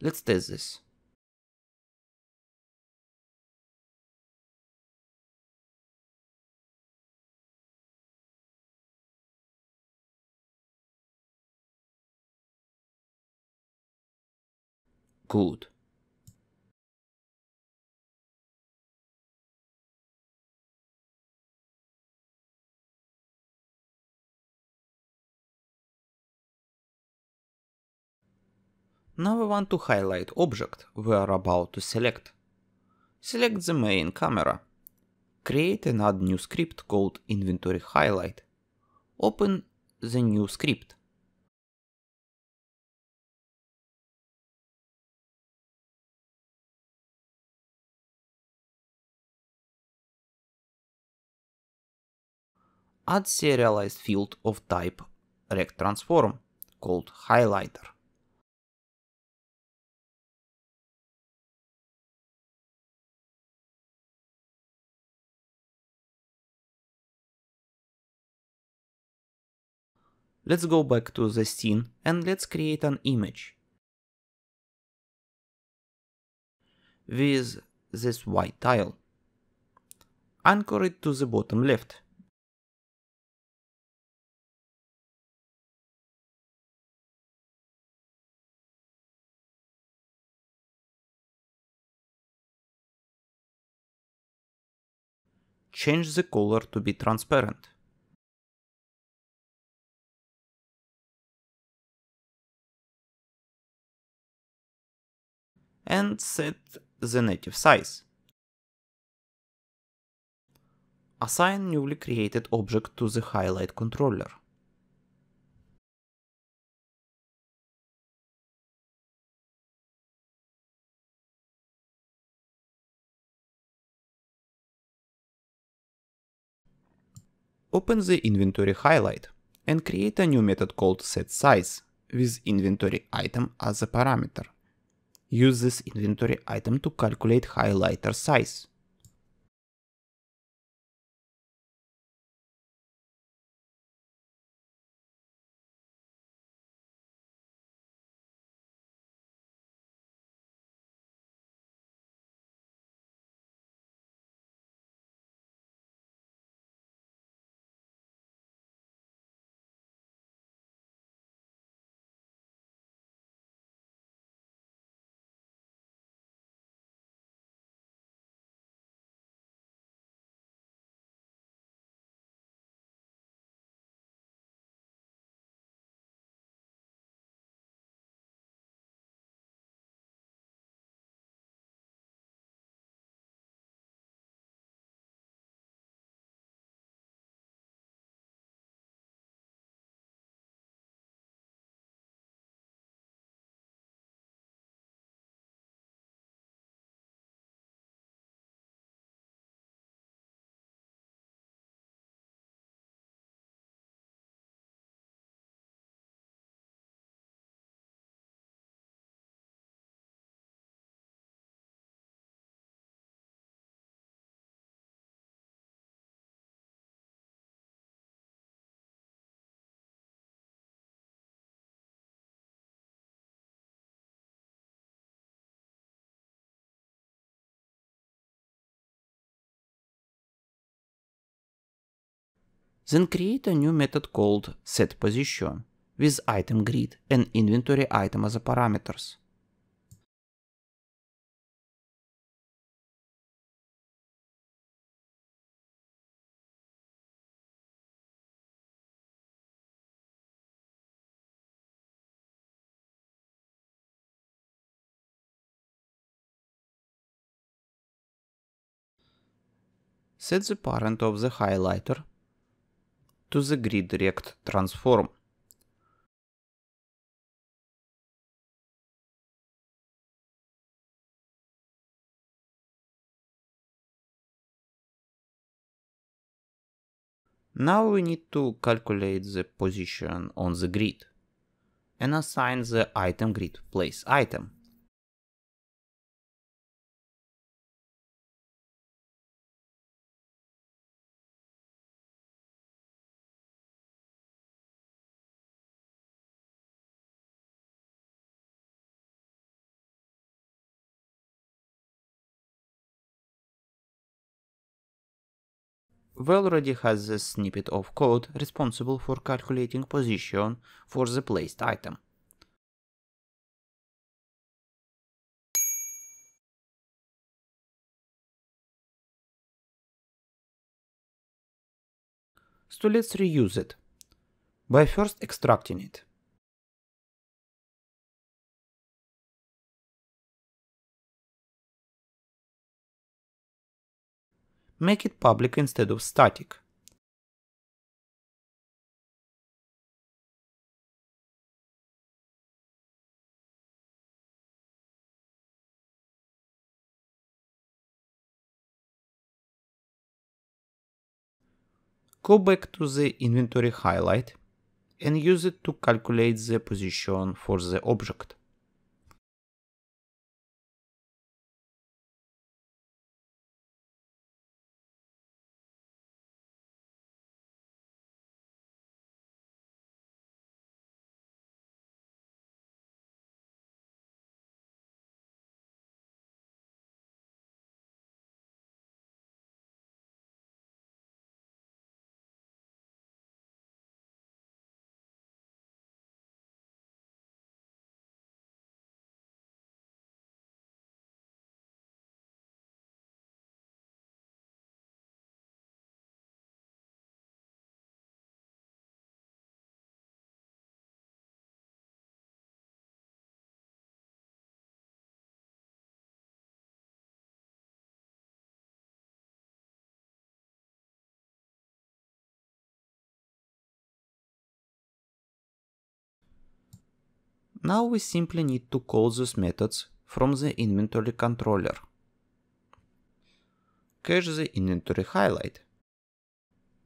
Let's test this. Good. Now we want to highlight object we are about to select.
Select the main camera. Create another new script called inventory
highlight. Open the new script. Add serialized field of type rect transform called highlighter. Let's go back to the scene and let's create an image. With this white tile. Anchor it to the bottom left. Change the color to be transparent. and set the native size. Assign newly created object to the highlight controller. Open
the inventory highlight and create a new method called setSize with inventory
item as a parameter. Use this inventory item to calculate highlighter size. then create a new method called setPosition with item grid and inventory item as parameters. Set the parent of the highlighter to the grid rect transform. Now we need to calculate the position on the grid and assign the item grid place item. we already has a snippet of code responsible for calculating position for the placed item. So let's reuse it by first extracting it. make it public instead of static. Go back to
the inventory highlight and use it to calculate the position for the object. Now we simply need to call these methods from the inventory controller. Cache the inventory highlight.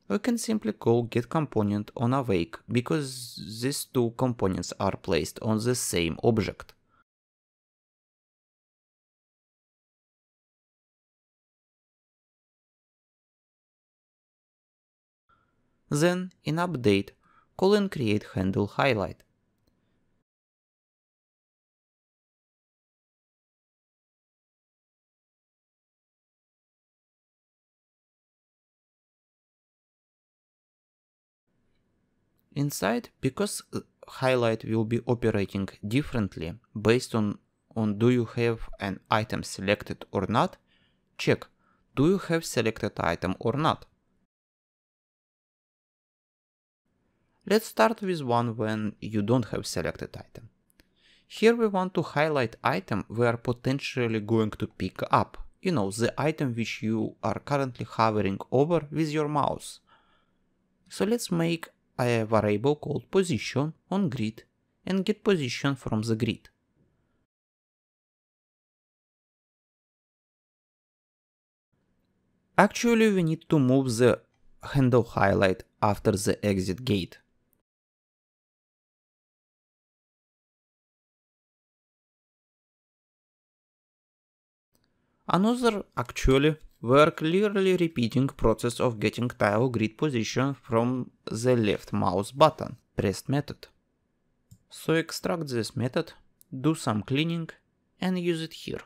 We can simply call getComponent on awake because these two components are placed on the same
object. Then in update, call and create handle highlight. inside because uh, highlight will be operating
differently based on, on do you have an item selected or not. Check, do you have selected item or not. Let's start with one when you don't have selected item. Here we want to highlight item we are potentially going to pick up, you know, the item which you are currently hovering over with your mouse. So let's make I have a variable called position on grid and get position from the
grid. Actually, we need to move the handle highlight after the exit gate. Another
actually were clearly repeating process of getting tile grid position from the left mouse button pressed method. So extract this method,
do some cleaning and use it here.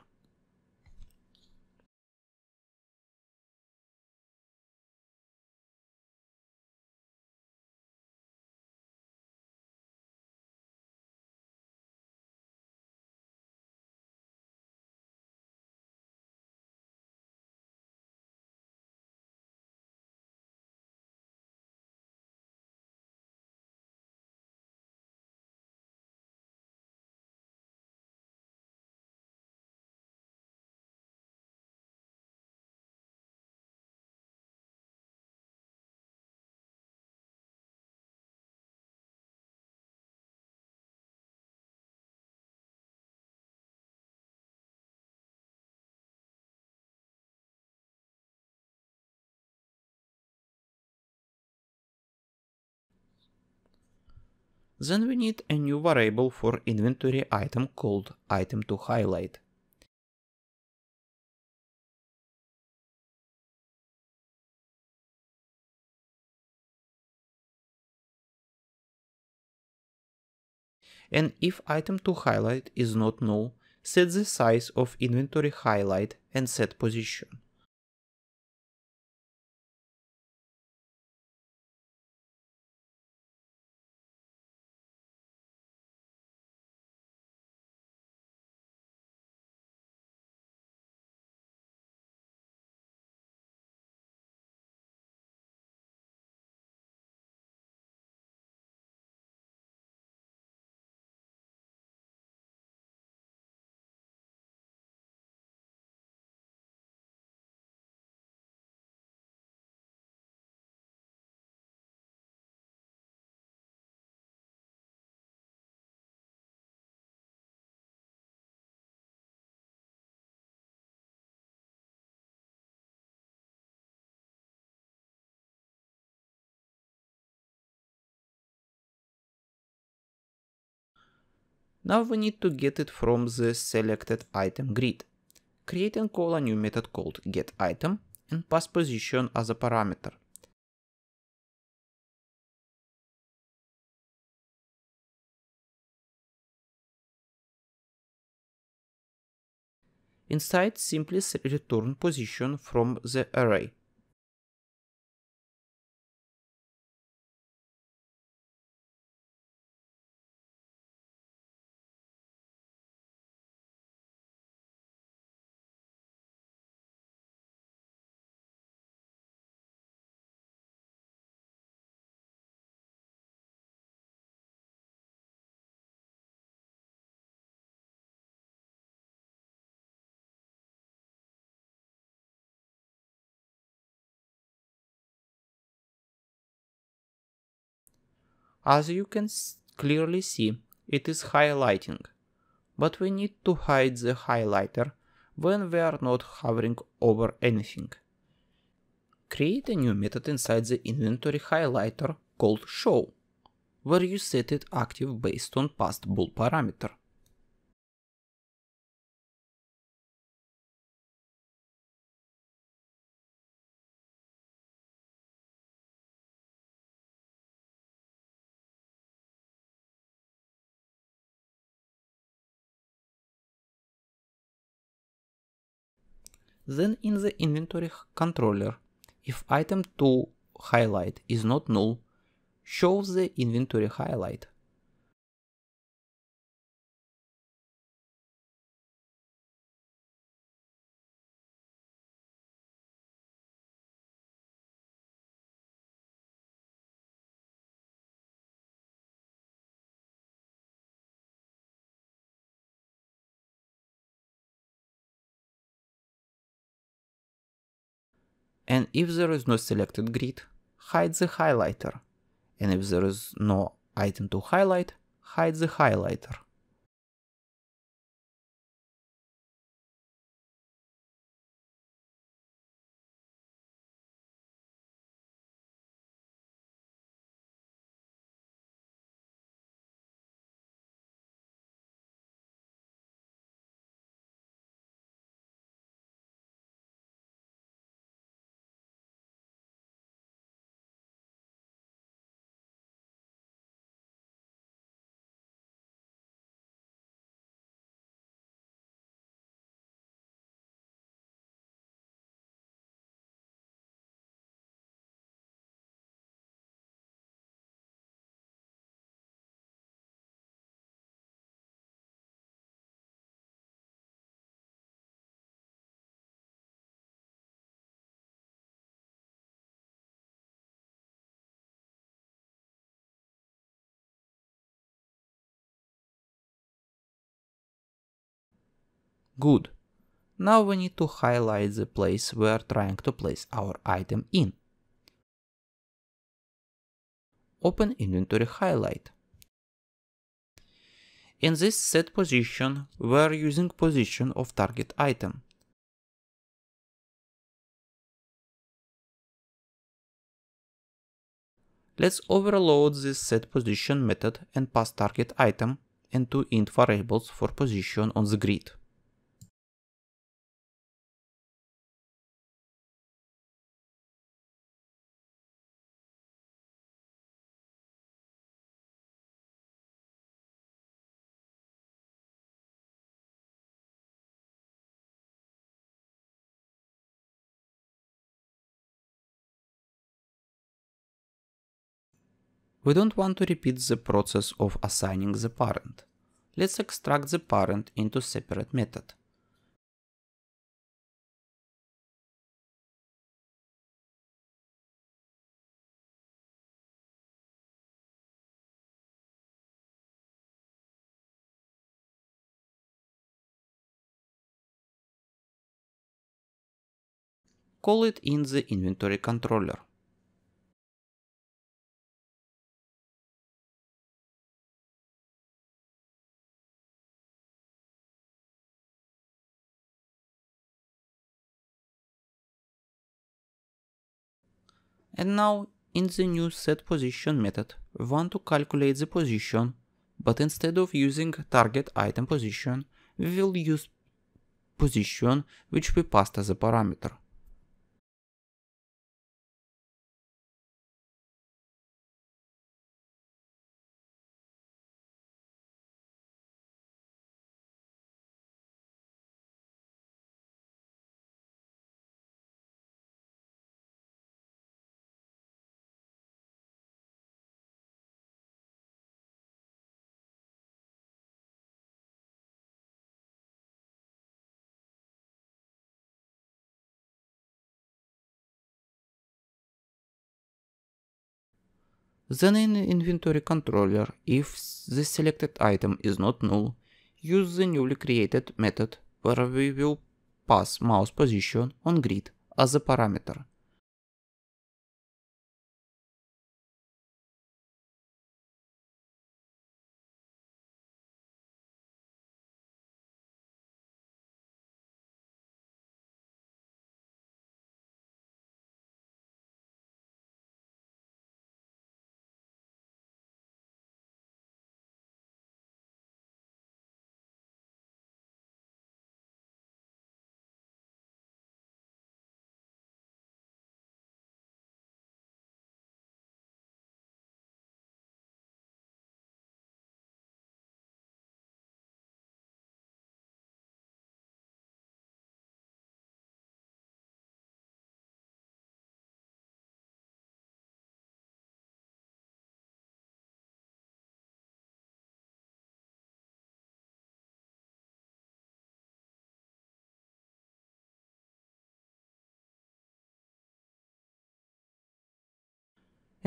Then we need a new variable for inventory item called item to highlight. And if item to
highlight is not null, set the size of inventory highlight and set position. Now we need to get it from the selected item grid. Create and call a new method called
getItem and pass position as a parameter. Inside simply return position from the array. As you can clearly see, it is highlighting.
But we need to hide the highlighter when we are not hovering over anything. Create a new method inside the inventory highlighter
called show, where you set it active based on past bool parameter. then in
the inventory controller, if item 2 highlight is not null,
show the inventory highlight. And if there is no selected grid, hide the highlighter. And if there is no item to highlight, hide the highlighter. Good. Now we need to highlight the place
we are trying to place our item in. Open inventory highlight. In this set
position, we are using position of target item. Let's overload this set position method and pass target item and two int variables for position on the grid. We don't want to repeat the process of assigning the parent. Let's extract the parent into separate method. Call it in the inventory controller. And now in the new setPosition
method, we want to calculate the position, but instead of using target item
position, we will use position which we passed as a parameter. Then in inventory controller, if the selected item is not null,
use the newly created method where we will pass mouse position on grid
as a parameter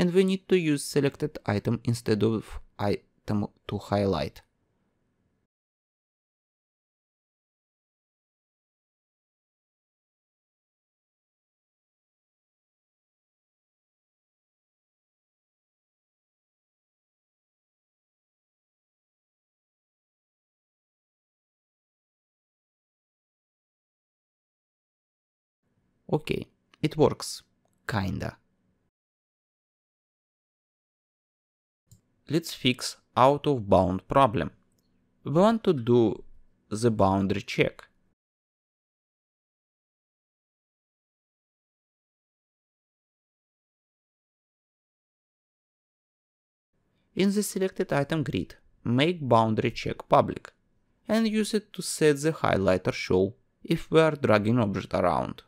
and we need to use selected item instead of item to highlight. Okay, it works. Kinda. let's fix out of bound problem. We want to do the boundary check. In the selected item grid, make boundary check public and use it to set the highlighter show if we are dragging object around.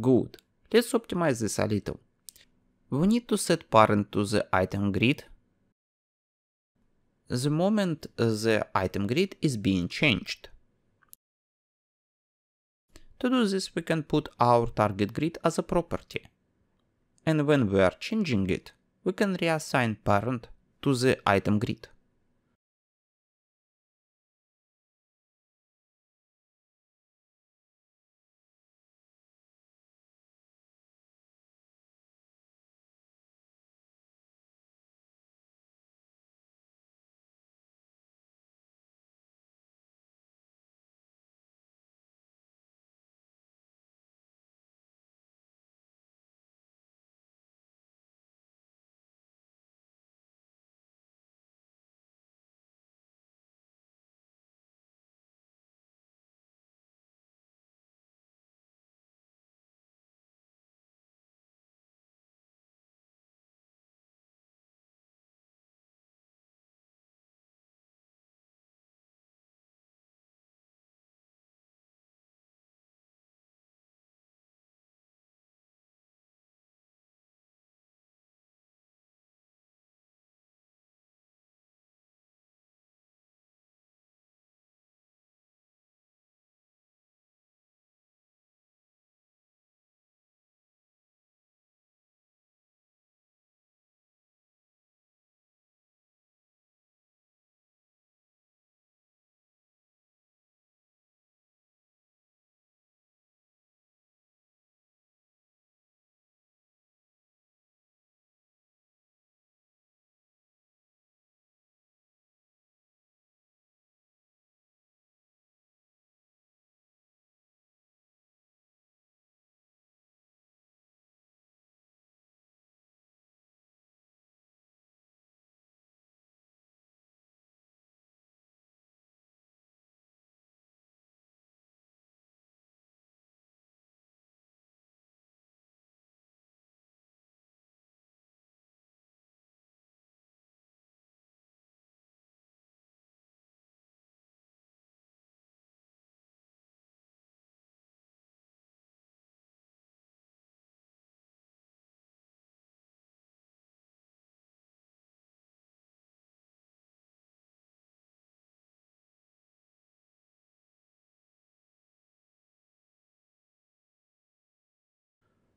Good. Let's optimize this a little. We need to set
parent to the item grid. The moment the item grid is being changed. To do this, we can put our target grid as a property. And when we are changing it,
we can reassign parent to the item grid.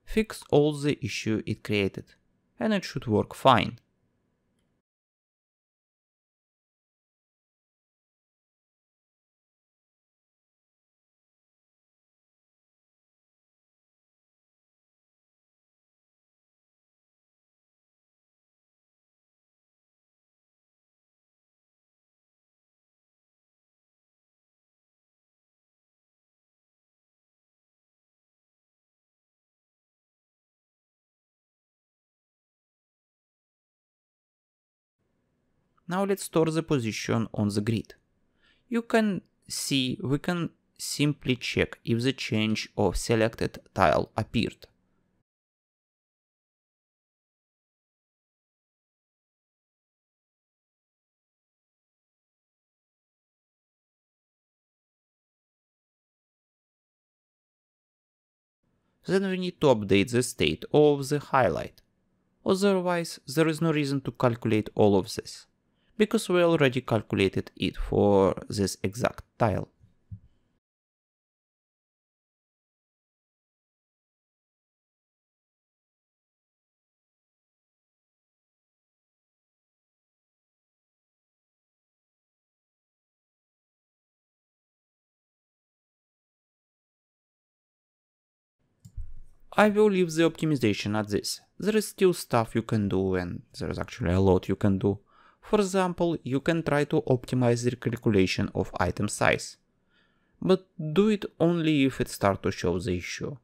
fix all the issue it created, and it should work fine. Now let's store the position on the grid.
You can see we can simply check if the change of selected
tile appeared. then we need to update the state of the highlight. Otherwise,
there is no reason to calculate all of this because we already calculated it for
this exact tile. I will leave the optimization at this. There is still stuff you can do
and there is actually a lot you can do. For example, you can try to optimize the calculation of item size. But do it only if it starts to show the issue.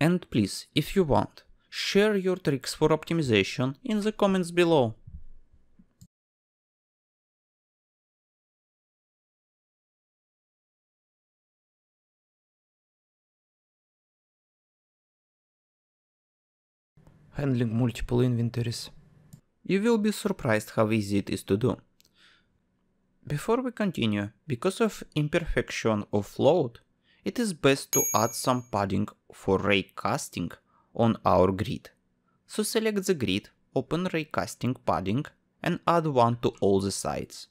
And please, if you want, share your tricks for optimization in the
comments below. Handling multiple inventories
you will be surprised how easy it is to do. Before we continue, because of imperfection of load, it is best to add some padding for raycasting on our grid. So select the grid, open raycasting padding and add one to all the sides.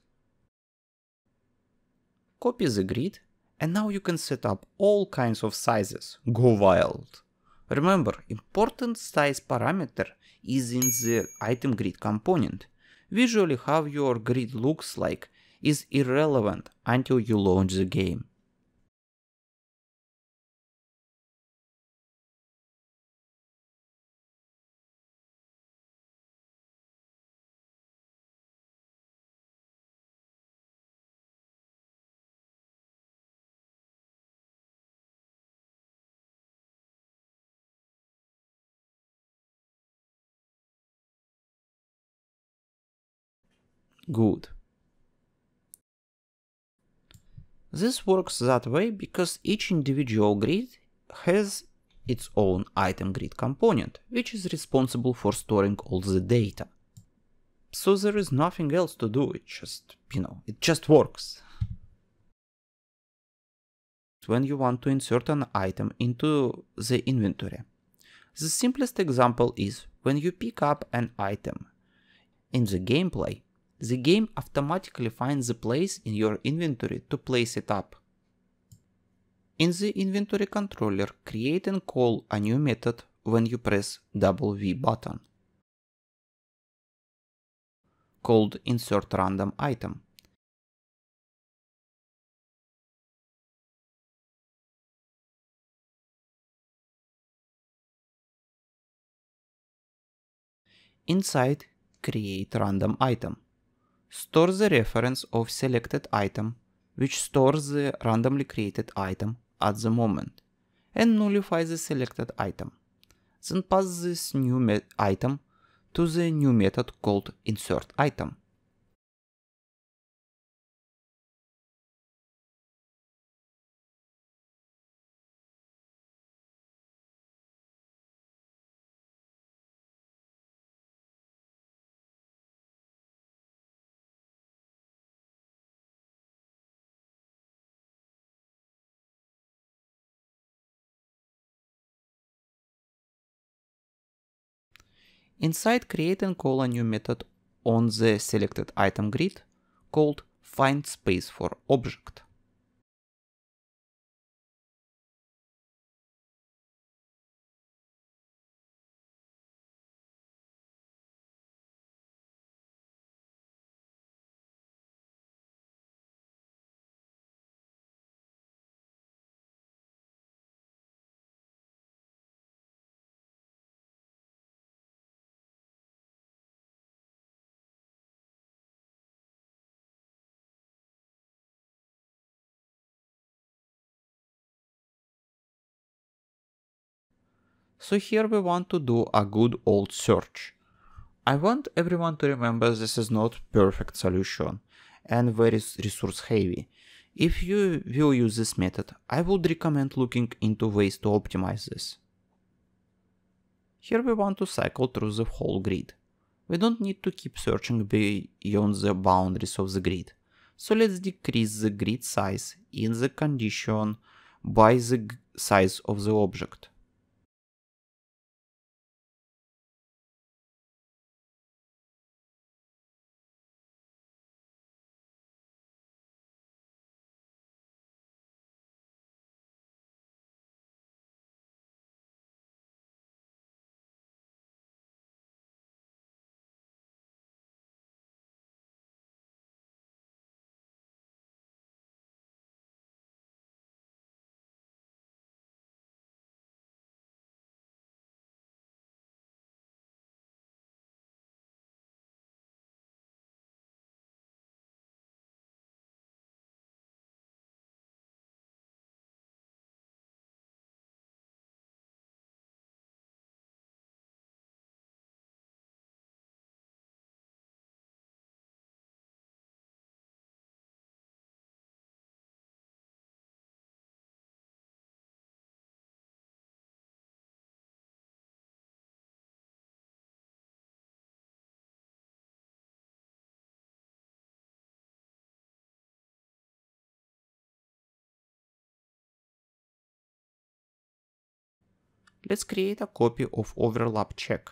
Copy the grid and now you can set up all kinds of sizes, go wild. Remember, important size parameter is in the item grid component. Visually how your grid looks like is irrelevant
until you launch the game. good.
This works that way because each individual grid has its own item grid component, which is responsible for storing all the data. So there is nothing else to do, it just, you know, it just works. When you want to insert an item into the inventory. The simplest example is when you pick up an item. In the gameplay, the game automatically finds the place in your inventory to place it up. In the inventory controller, create and call a new method when you press V button
called insert random item. Inside
create random item store the reference of selected item, which stores the randomly created item at the moment, and nullify the selected item. Then pass this new item to the new
method called insert item. Inside create and call
a new method on the selected item grid called find space for
object. So here we want to do a good old search. I want
everyone to remember this is not perfect solution and very resource heavy. If you will use this method, I would recommend looking into ways to optimize this. Here we want to cycle through the whole grid. We don't need to keep searching beyond the boundaries of the grid. So let's decrease the
grid size in the condition by the size of the object. let's create a copy of overlap check.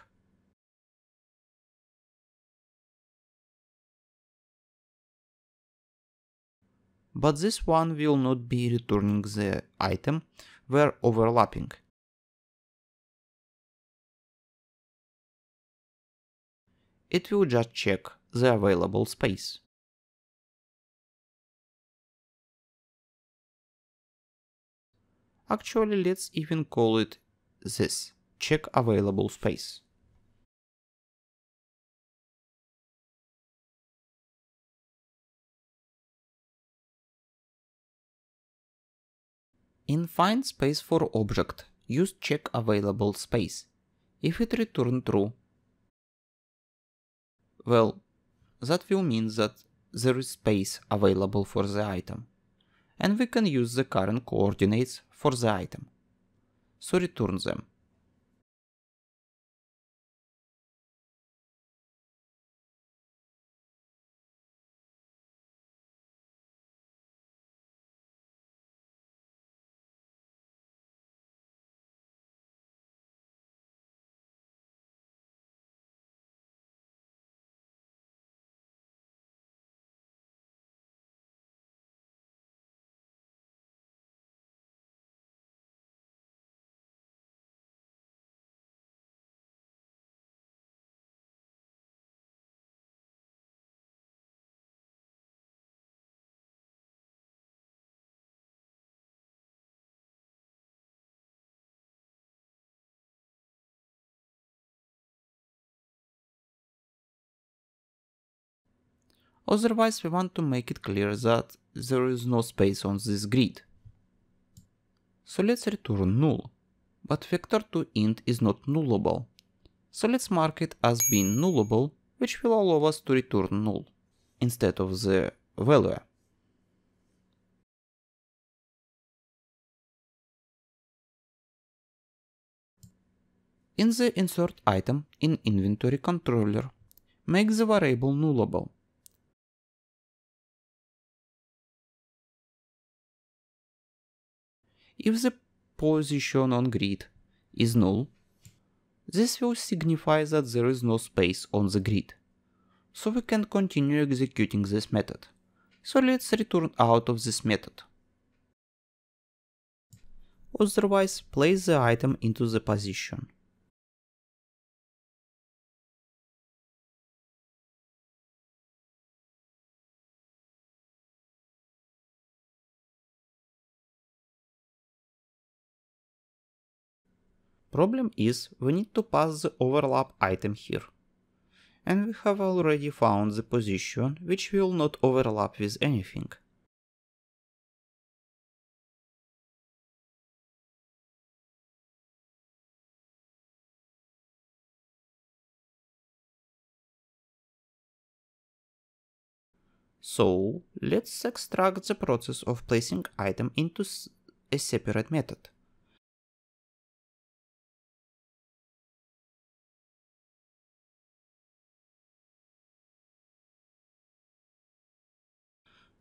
But this one will not be returning the item we're overlapping. It will just check the available space. Actually, let's even call it this check available space. In find space for object, use
check available space. If it return true, well, that will mean that there is space available for the item. And we can use the current coordinates for the item. Сори,
Суритурнзе. Otherwise, we want to make it clear that there
is no space on this grid. So let's return null. But vector to int is not nullable. So let's mark it as being nullable,
which will allow us to return null instead of the value. In the insert item in inventory controller, make the variable nullable If the position on grid
is null, this will signify that there is no space on the grid. So we can continue executing this method. So let's return out of
this method. Otherwise, place the item into the position. Problem is we need to pass the overlap item here. And we have already found the position which will not overlap with anything. So let's extract the process of placing item into a separate method.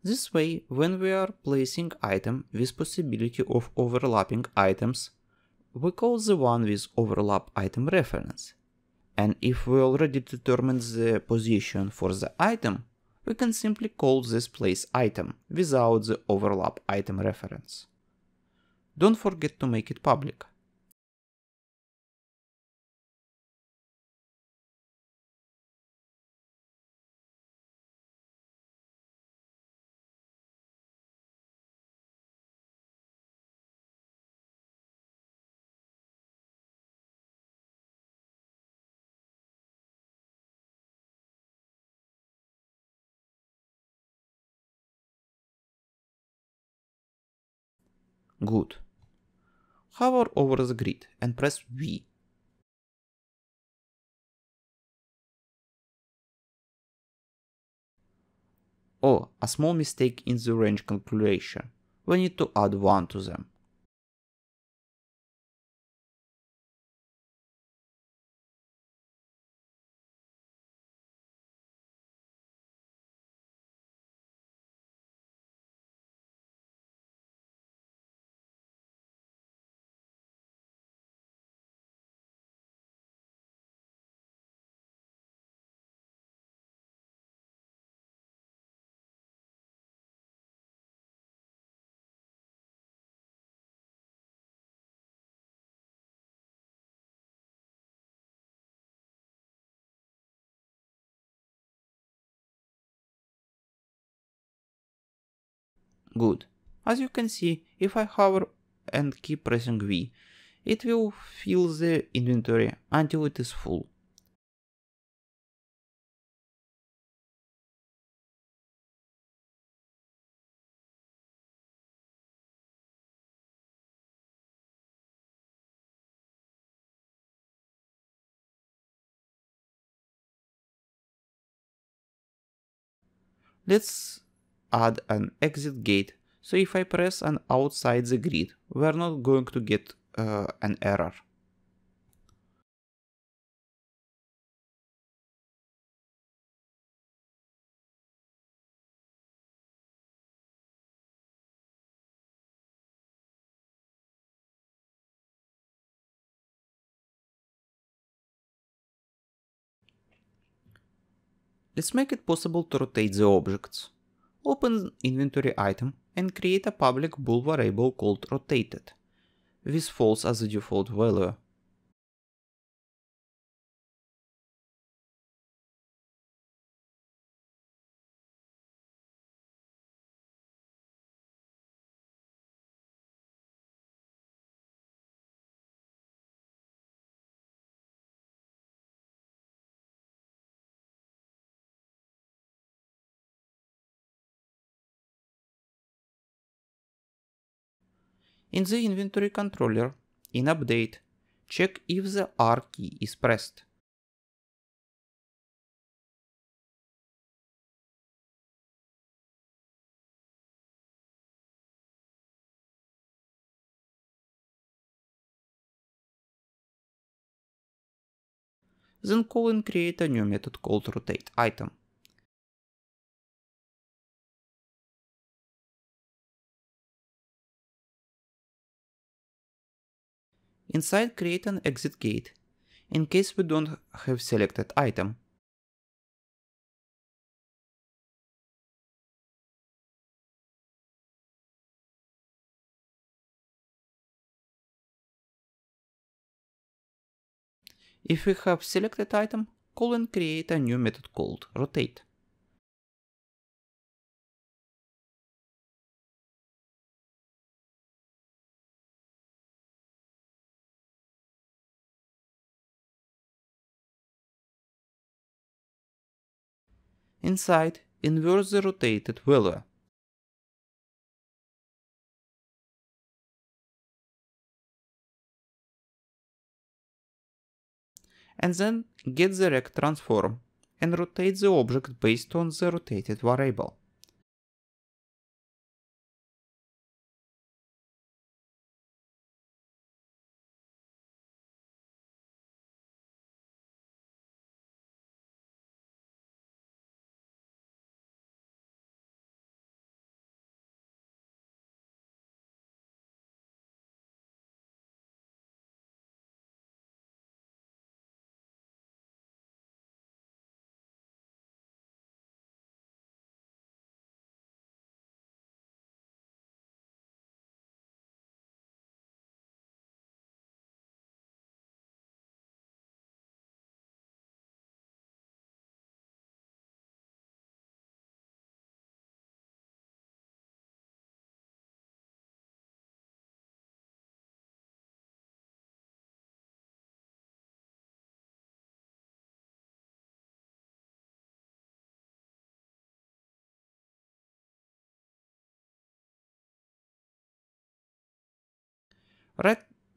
This way, when we
are placing item with possibility of overlapping items, we call the one with overlap item reference. And if we already determined the position for the item, we can simply call this place item without the
overlap item reference. Don't forget to make it public. Good. Hover over the grid and press V. Oh, a small mistake in the range calculation. We need to add 1 to them. Good. As you can see, if I hover and keep pressing V, it will fill the inventory until it is full. Let's add an exit gate.
So if I press an outside the grid, we're not going to get uh, an error. Let's make it possible to rotate the objects. Open inventory item and create a public bool variable called rotated. This false as the default value
in the inventory controller, in update, check if the R key is pressed. Then call and create a new method called rotateItem. Inside create an exit gate, in case we don't have selected item. If we have selected item, call and create a new method called rotate. Inside, invert the rotated value. And then get the rect transform and rotate the object based on the rotated variable.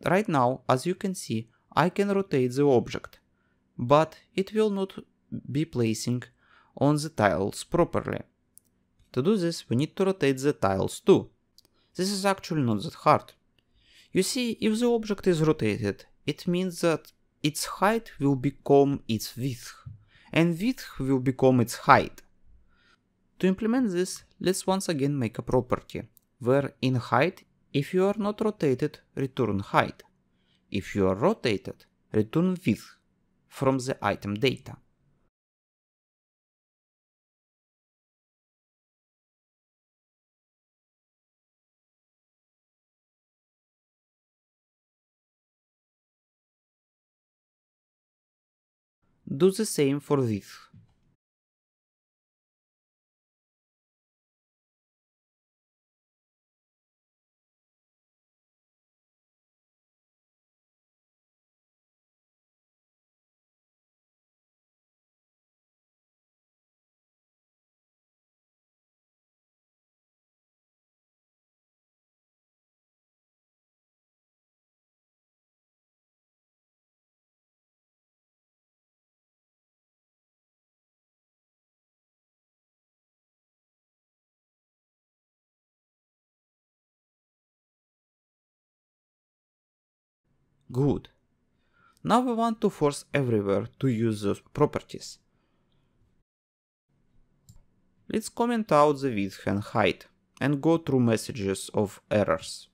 Right now, as you can
see, I can rotate the object, but it will not be placing on the tiles properly. To do this, we need to rotate the tiles too. This is actually not that hard. You see, if the object is rotated, it means that its height will become its width, and width will become its height. To implement this, let's once again make a property, where in height if you are not rotated, return height. If you are
rotated, return width from the item data. Do the same for this. Good. Now we want to force everywhere to use those properties.
Let's comment out the width and height and go through
messages of errors.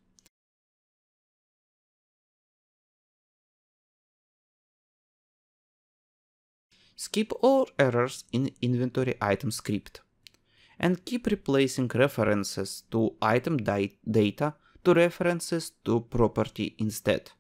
Skip all errors
in inventory item script and keep replacing references to item
data to references to property instead.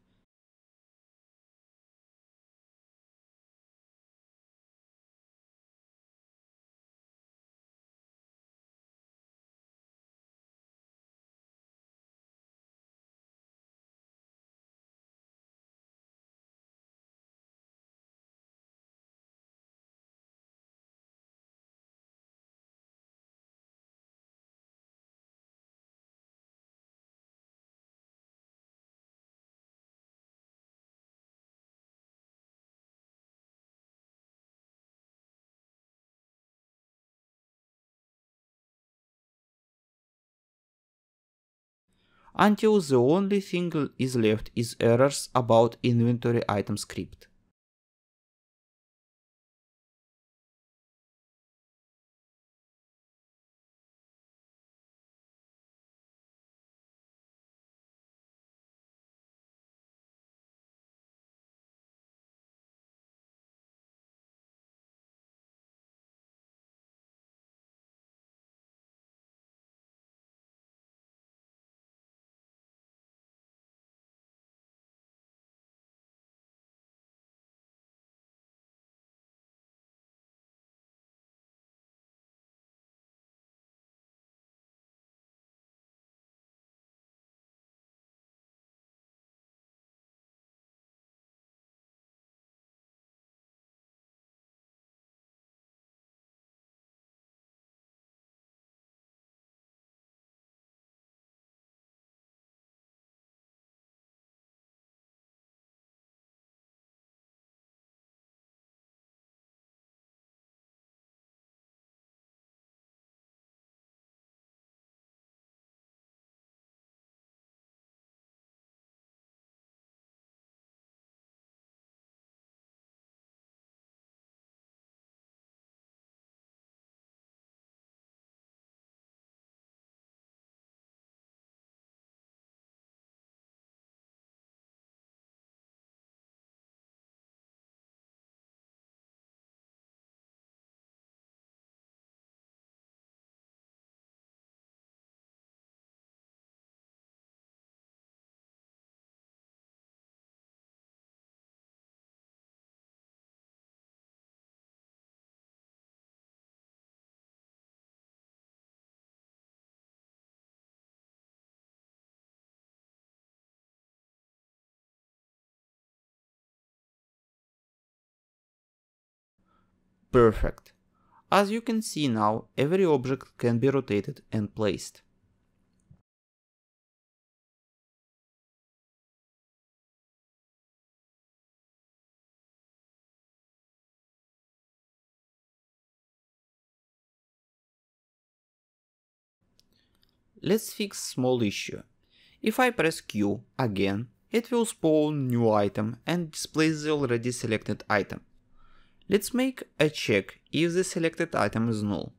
until the only thing is left is errors about inventory item script. Perfect. As you can see now, every object can be rotated and placed. Let's fix
small issue. If I press Q again, it will spawn new item and displays the already selected item. Let's make a check if the
selected item is null.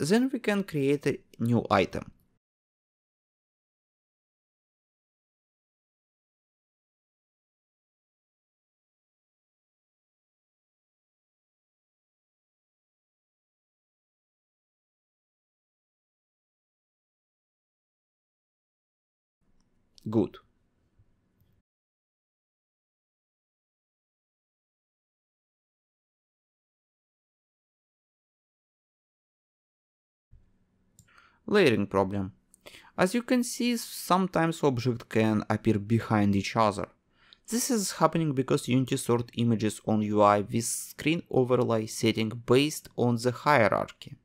Then we can create a new item. good layering problem. As you can see, sometimes
objects can appear behind each other. This is happening because Unity sort images on UI with screen overlay setting based on the hierarchy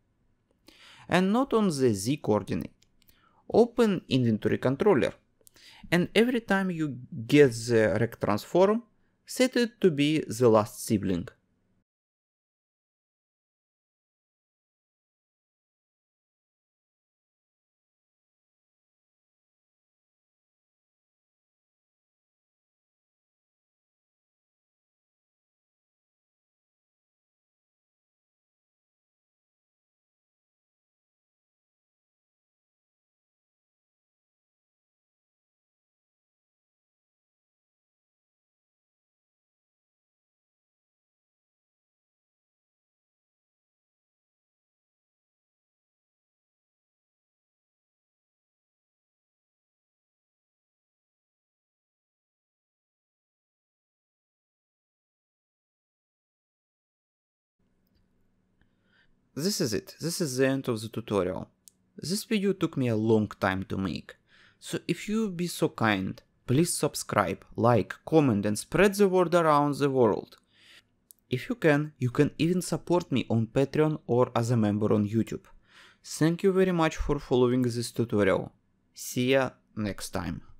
and not on the Z coordinate. Open inventory controller and every time you get the rec transform, set it to be
the last sibling. This is it,
this is the end of the tutorial. This video took me a long time to make, so if you be so kind, please subscribe, like, comment and spread the word around the world. If you can, you can even support me on Patreon or as a member on YouTube. Thank you very much for following this tutorial. See ya next
time.